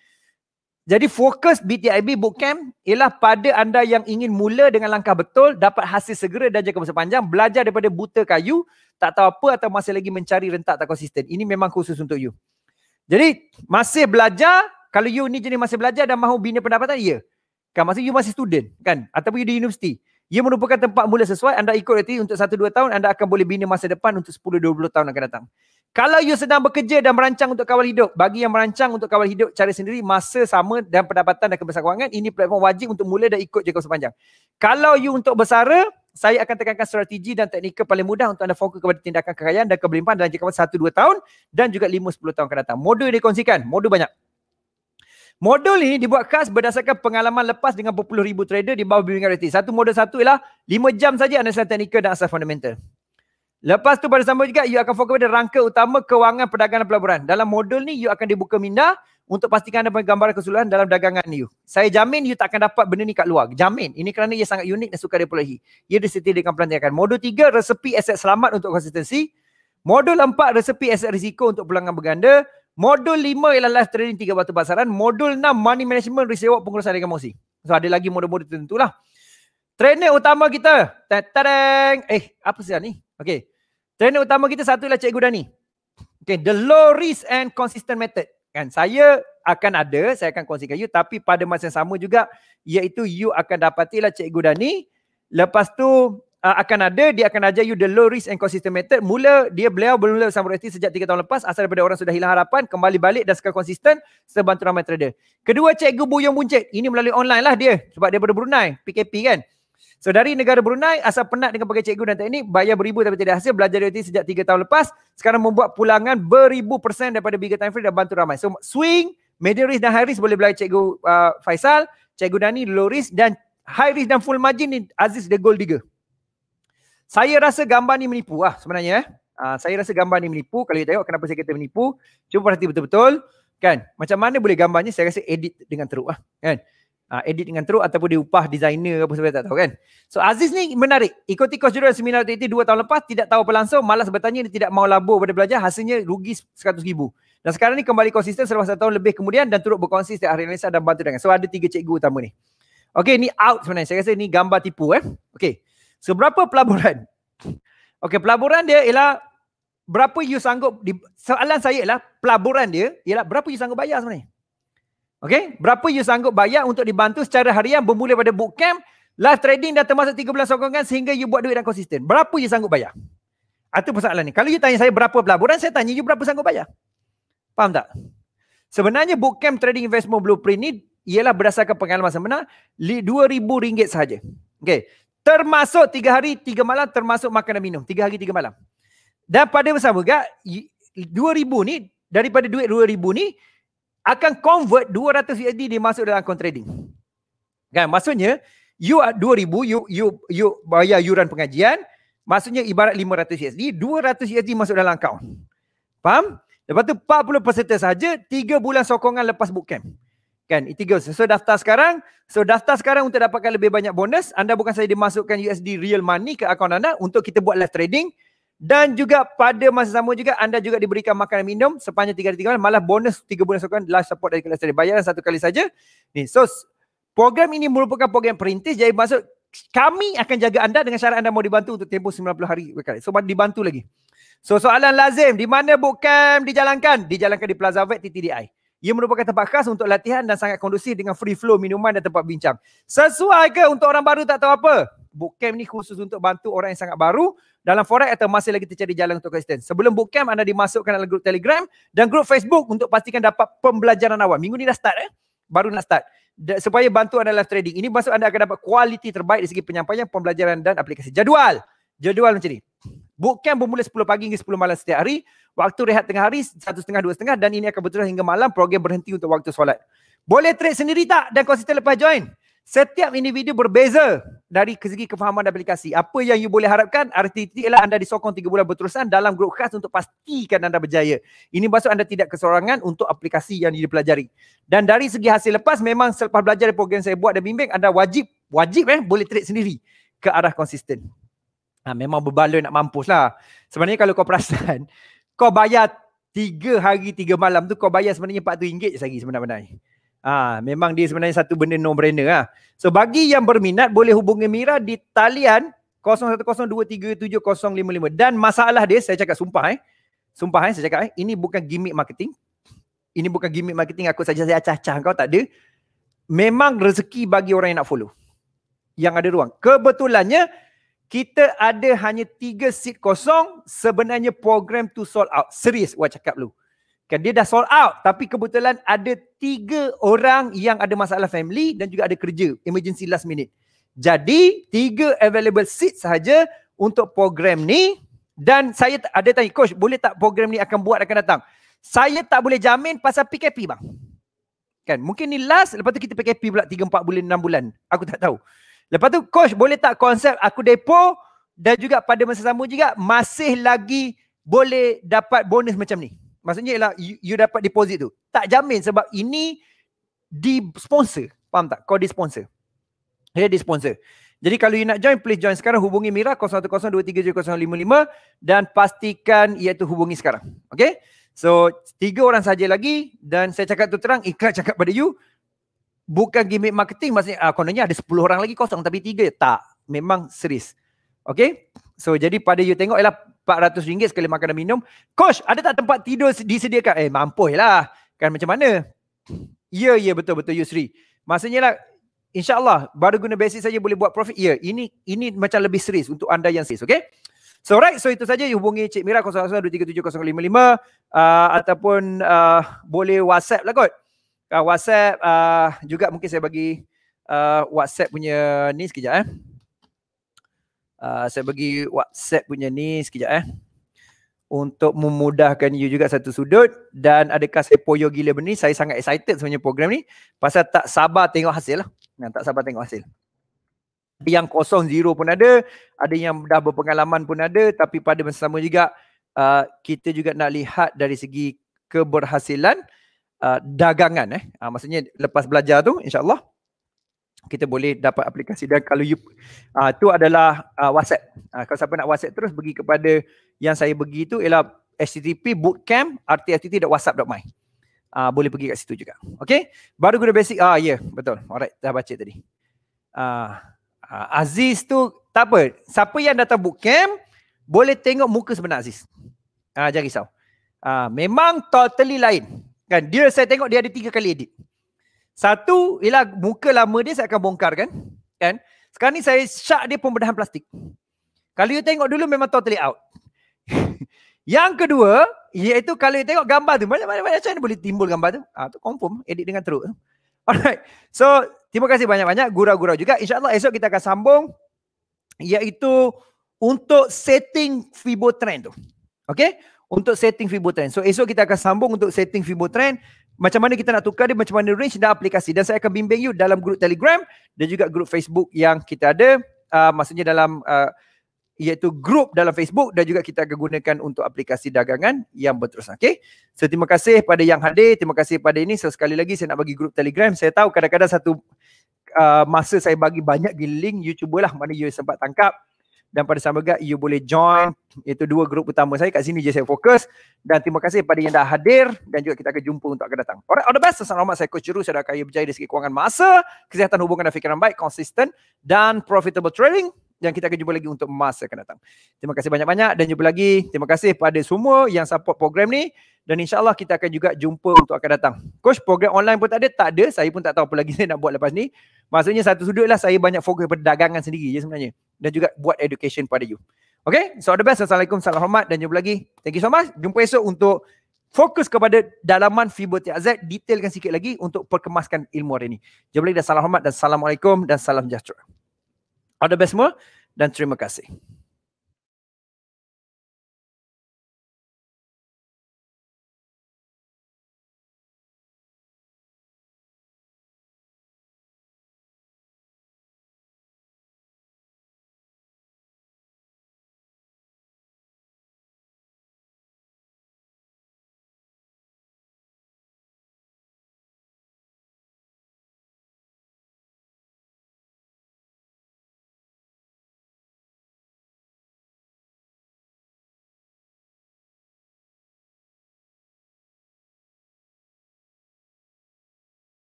Jadi fokus BTIB bootcamp ialah pada anda yang ingin mula dengan langkah betul, dapat hasil segera dan jangka masa panjang, belajar daripada buta kayu, tak tahu apa atau masih lagi mencari rentak tak konsisten. Ini memang khusus untuk you. Jadi masih belajar, kalau you ni jenis masih belajar dan mahu bina pendapatan, ya. Kan masih you masih student kan? Ataupun you di universiti. Ia merupakan tempat mula sesuai anda ikut reti untuk 1-2 tahun anda akan boleh bina masa depan untuk 10-20 tahun akan datang. Kalau you sedang bekerja dan merancang untuk kawal hidup, bagi yang merancang untuk kawal hidup cara sendiri masa sama dan pendapatan dan kebesaran kewangan, ini platform wajib untuk mula dan ikut jangka sepanjang. Kalau you untuk bersara, saya akan tekankan strategi dan teknikal paling mudah untuk anda fokus kepada tindakan kekayaan dan keberimpan dalam jangka 1-2 tahun dan juga 5-10 tahun akan datang. Modul yang dikongsikan, modul banyak. Modul ni dibuat khas berdasarkan pengalaman lepas dengan berpuluh ribu trader di bawah bimbingan Rati. Satu modul satu ialah lima jam saja analisa teknikal dan asas fundamental. Lepas tu pada sambung juga you akan fokus pada rangka utama kewangan perdagangan pelaburan. Dalam modul ni you akan dibuka minda untuk pastikan anda punya gambaran keseluruhan dalam dagangan you. Saya jamin you tak akan dapat benda ni kat luar. Jamin. Ini kerana ia sangat unik dan sukar dipelahi. Ia disertai dengan pelantikan. Modul tiga resepi aset selamat untuk konsistensi. Modul empat resepi aset risiko untuk pelanggan berganda. Modul lima ialah live trading tiga batu pasaran. Modul enam money management risk pengurusan dengan emosi. So ada lagi modul-modul tertentu lah. Trainer utama kita. Tadang. Eh apa sih ni? Okay. Trainer utama kita satu ialah Cikgu Dani. Okay. The low risk and consistent method. Kan saya akan ada, saya akan kongsikan you tapi pada masa yang sama juga iaitu you akan dapatilah Cikgu Dani. Lepas tu uh, akan ada dia akan ajar you the low risk and consistent method mula dia beliau belum mula sambut reti sejak 3 tahun lepas asal daripada orang sudah hilang harapan kembali balik dan sekarang konsisten sebantu ramai trader kedua cikgu Buyong Buncit ini melalui online lah dia sebab dia daripada Brunei PKP kan So dari negara Brunei asal penat dengan pakai cikgu dan teknik bayar beribu tapi tidak hasil belajar dari sejak 3 tahun lepas sekarang membuat pulangan beribu persen daripada bigger time frame dan bantu ramai. So swing, medium risk dan high risk boleh belajar cikgu uh, Faisal, cikgu Dani low risk dan high risk dan full margin ni Aziz the gold digger saya rasa gambar ni menipu lah sebenarnya eh. Uh, saya rasa gambar ni menipu. Kalau you tengok kenapa saya kata menipu. Cuba perhati betul-betul. Kan? Macam mana boleh gambarnya saya rasa edit dengan teruk lah. Kan? Uh, edit dengan teruk ataupun diupah designer apa sebab tak tahu kan. So Aziz ni menarik. Ikuti kos jurulatih seminar TT 2 tahun lepas. Tidak tahu apa langsung. Malas bertanya. Dia tidak mau labur pada belajar. Hasilnya rugi RM100,000. Dan sekarang ni kembali konsisten selepas satu tahun lebih kemudian dan turut berkongsi setiap hari analisa dan bantu dengan. So ada tiga cikgu utama ni. Okay ni out sebenarnya. Saya rasa ni gambar tipu eh. Okay. Seberapa pelaburan? Okey, pelaburan dia ialah berapa you sanggup di, soalan saya ialah pelaburan dia ialah berapa you sanggup bayar sebenarnya? Okey, berapa you sanggup bayar untuk dibantu secara harian bermula pada bootcamp, live trading dan termasuk 3 bulan sokongan sehingga you buat duit dan konsisten. Berapa you sanggup bayar? Itu ah, persoalan ni. Kalau you tanya saya berapa pelaburan, saya tanya you berapa sanggup bayar. Faham tak? Sebenarnya bootcamp trading investment blueprint ni ialah berdasarkan pengalaman sebenar RM2,000 sahaja. Okay. Termasuk tiga hari, tiga malam, termasuk makan dan minum. Tiga hari, tiga malam. Dan pada bersama juga, dua ribu ni, daripada duit dua ribu ni, akan convert dua ratus USD dia masuk dalam account trading. Kan? Maksudnya, you are dua ribu, you, you, you bayar yuran pengajian, maksudnya ibarat lima ratus USD, dua ratus USD masuk dalam account. Faham? Lepas tu 40% saja tiga bulan sokongan lepas bootcamp kan it goes so daftar sekarang so daftar sekarang untuk dapatkan lebih banyak bonus anda bukan saja dimasukkan USD real money ke akaun anda untuk kita buat live trading dan juga pada masa sama juga anda juga diberikan makanan minum sepanjang tiga hari 3 malam malah bonus tiga bulan sokongan live support dari kelas trading bayaran satu kali saja ni so program ini merupakan program perintis jadi masuk kami akan jaga anda dengan syarat anda mau dibantu untuk tempoh 90 hari so dibantu lagi so soalan lazim di mana bootcamp dijalankan dijalankan di Plaza Vet TTDI ia merupakan tempat khas untuk latihan dan sangat kondusif dengan free flow minuman dan tempat bincang. Sesuai ke untuk orang baru tak tahu apa? Bootcamp ni khusus untuk bantu orang yang sangat baru dalam forex atau masih lagi tercari jalan untuk konsisten. Sebelum bootcamp anda dimasukkan dalam grup Telegram dan grup Facebook untuk pastikan dapat pembelajaran awal. Minggu ni dah start eh. Baru nak start. Da- supaya bantu anda live trading. Ini maksud anda akan dapat kualiti terbaik dari segi penyampaian, pembelajaran dan aplikasi. Jadual. Jadual macam ni. Bootcamp bermula 10 pagi hingga 10 malam setiap hari. Waktu rehat tengah hari, satu setengah, dua setengah dan ini akan berterusan hingga malam. Program berhenti untuk waktu solat. Boleh trade sendiri tak dan konsisten lepas join? Setiap individu berbeza dari segi kefahaman dan aplikasi. Apa yang you boleh harapkan, RTT ialah anda disokong tiga bulan berterusan dalam grup khas untuk pastikan anda berjaya. Ini maksud anda tidak kesorangan untuk aplikasi yang you pelajari. Dan dari segi hasil lepas, memang selepas belajar program saya buat dan bimbing, anda wajib, wajib eh, boleh trade sendiri ke arah konsisten. Ha, memang berbaloi nak mampus lah. Sebenarnya kalau kau perasan, kau bayar tiga hari tiga malam tu kau bayar sebenarnya RM4 je sehari sebenarnya. Ha, memang dia sebenarnya satu benda no brainer lah. So bagi yang berminat boleh hubungi Mira di talian 0102370555 dan masalah dia saya cakap sumpah eh. Sumpah eh saya cakap eh. Ini bukan gimmick marketing. Ini bukan gimmick marketing aku saja saya acah-acah kau tak ada. Memang rezeki bagi orang yang nak follow. Yang ada ruang. Kebetulannya kita ada hanya tiga seat kosong sebenarnya program tu sold out serius buat cakap lu kan dia dah sold out tapi kebetulan ada tiga orang yang ada masalah family dan juga ada kerja emergency last minute jadi tiga available seat sahaja untuk program ni dan saya ada tanya coach boleh tak program ni akan buat akan datang saya tak boleh jamin pasal PKP bang kan mungkin ni last lepas tu kita PKP pula 3 4 bulan 6 bulan aku tak tahu Lepas tu coach boleh tak konsep aku depo dan juga pada masa sama juga masih lagi boleh dapat bonus macam ni. Maksudnya ialah you, you dapat deposit tu. Tak jamin sebab ini di sponsor. Faham tak? Kau di sponsor. Dia di sponsor. Jadi kalau you nak join, please join sekarang hubungi Mira 010 dan pastikan iaitu hubungi sekarang. Okay? So, tiga orang saja lagi dan saya cakap tu terang, ikhlas cakap pada you bukan gimmick marketing maksudnya uh, kononnya ada 10 orang lagi kosong tapi 3 tak memang serius okay so jadi pada you tengok ialah RM400 sekali makan dan minum coach ada tak tempat tidur disediakan eh mampu, lah kan macam mana ya yeah, ya yeah, betul-betul Yusri maksudnya lah insyaAllah baru guna basic saja boleh buat profit ya yeah, ini ini macam lebih serius untuk anda yang serius okay So right, so itu saja hubungi Cik Mira 0123 uh, ah, ataupun uh, boleh WhatsApp lah kot uh, WhatsApp uh, juga mungkin saya bagi uh, WhatsApp punya ni sekejap eh. Uh, saya bagi WhatsApp punya ni sekejap eh. Untuk memudahkan you juga satu sudut dan adakah saya poyo gila benda ni. Saya sangat excited sebenarnya program ni pasal tak sabar tengok hasil lah. Nah, tak sabar tengok hasil. Yang kosong zero pun ada. Ada yang dah berpengalaman pun ada. Tapi pada masa sama juga uh, kita juga nak lihat dari segi keberhasilan. Uh, uh, dagangan eh uh, maksudnya lepas belajar tu insyaallah kita boleh dapat aplikasi dan kalau you uh, tu adalah uh, WhatsApp uh, kalau siapa nak WhatsApp terus bagi kepada yang saya bagi tu ialah http bootcamp rtst.whatsapp.my Uh, boleh pergi kat situ juga. Okay. Baru guna basic. Ah, ya. Yeah, betul. Alright. Dah baca tadi. Uh, uh, Aziz tu. Tak apa. Siapa yang datang bootcamp. Boleh tengok muka sebenar Aziz. Uh, jangan risau. Uh, memang totally lain. Kan dia saya tengok dia ada tiga kali edit. Satu ialah muka lama dia saya akan bongkar kan. Kan. Sekarang ni saya syak dia pembedahan plastik. Kalau you tengok dulu memang totally out. Yang kedua iaitu kalau you tengok gambar tu banyak mana banyak macam mana boleh timbul gambar tu. Ah ha, tu confirm edit dengan teruk. Alright. So terima kasih banyak-banyak gurau-gurau juga. insyaallah esok kita akan sambung iaitu untuk setting fibo trend tu. Okay untuk setting Fibotrend. So esok kita akan sambung untuk setting Fibotrend. Macam mana kita nak tukar dia, macam mana range dan aplikasi. Dan saya akan bimbing you dalam grup Telegram dan juga grup Facebook yang kita ada. Uh, maksudnya dalam uh, iaitu grup dalam Facebook dan juga kita akan gunakan untuk aplikasi dagangan yang berterusan. Okay. So terima kasih pada yang hadir. Terima kasih pada ini. So sekali lagi saya nak bagi grup Telegram. Saya tahu kadang-kadang satu uh, masa saya bagi banyak giling link. lah mana you sempat tangkap dan pada sama juga you boleh join itu dua grup utama saya kat sini je saya fokus dan terima kasih kepada yang dah hadir dan juga kita akan jumpa untuk akan datang. Alright, all the best. Assalamualaikum. Saya Coach Juru. Saya dah kaya berjaya dari segi kewangan masa, kesihatan hubungan dan fikiran baik, konsisten dan profitable trading yang kita akan jumpa lagi untuk masa akan datang. Terima kasih banyak-banyak dan jumpa lagi. Terima kasih kepada semua yang support program ni dan insyaallah kita akan juga jumpa untuk akan datang. Coach program online pun tak ada, tak ada. Saya pun tak tahu apa lagi saya nak buat lepas ni. Maksudnya satu sudut lah saya banyak fokus pada dagangan sendiri je sebenarnya. Dan juga buat education pada you. Okay, so all the best. Assalamualaikum, salam hormat dan jumpa lagi. Thank you so much. Jumpa esok untuk fokus kepada dalaman fiber TAZ. Detailkan sikit lagi untuk perkemaskan ilmu hari ini. Jumpa lagi dan salam hormat dan salamualaikum dan salam sejahtera. All the best semua dan terima kasih.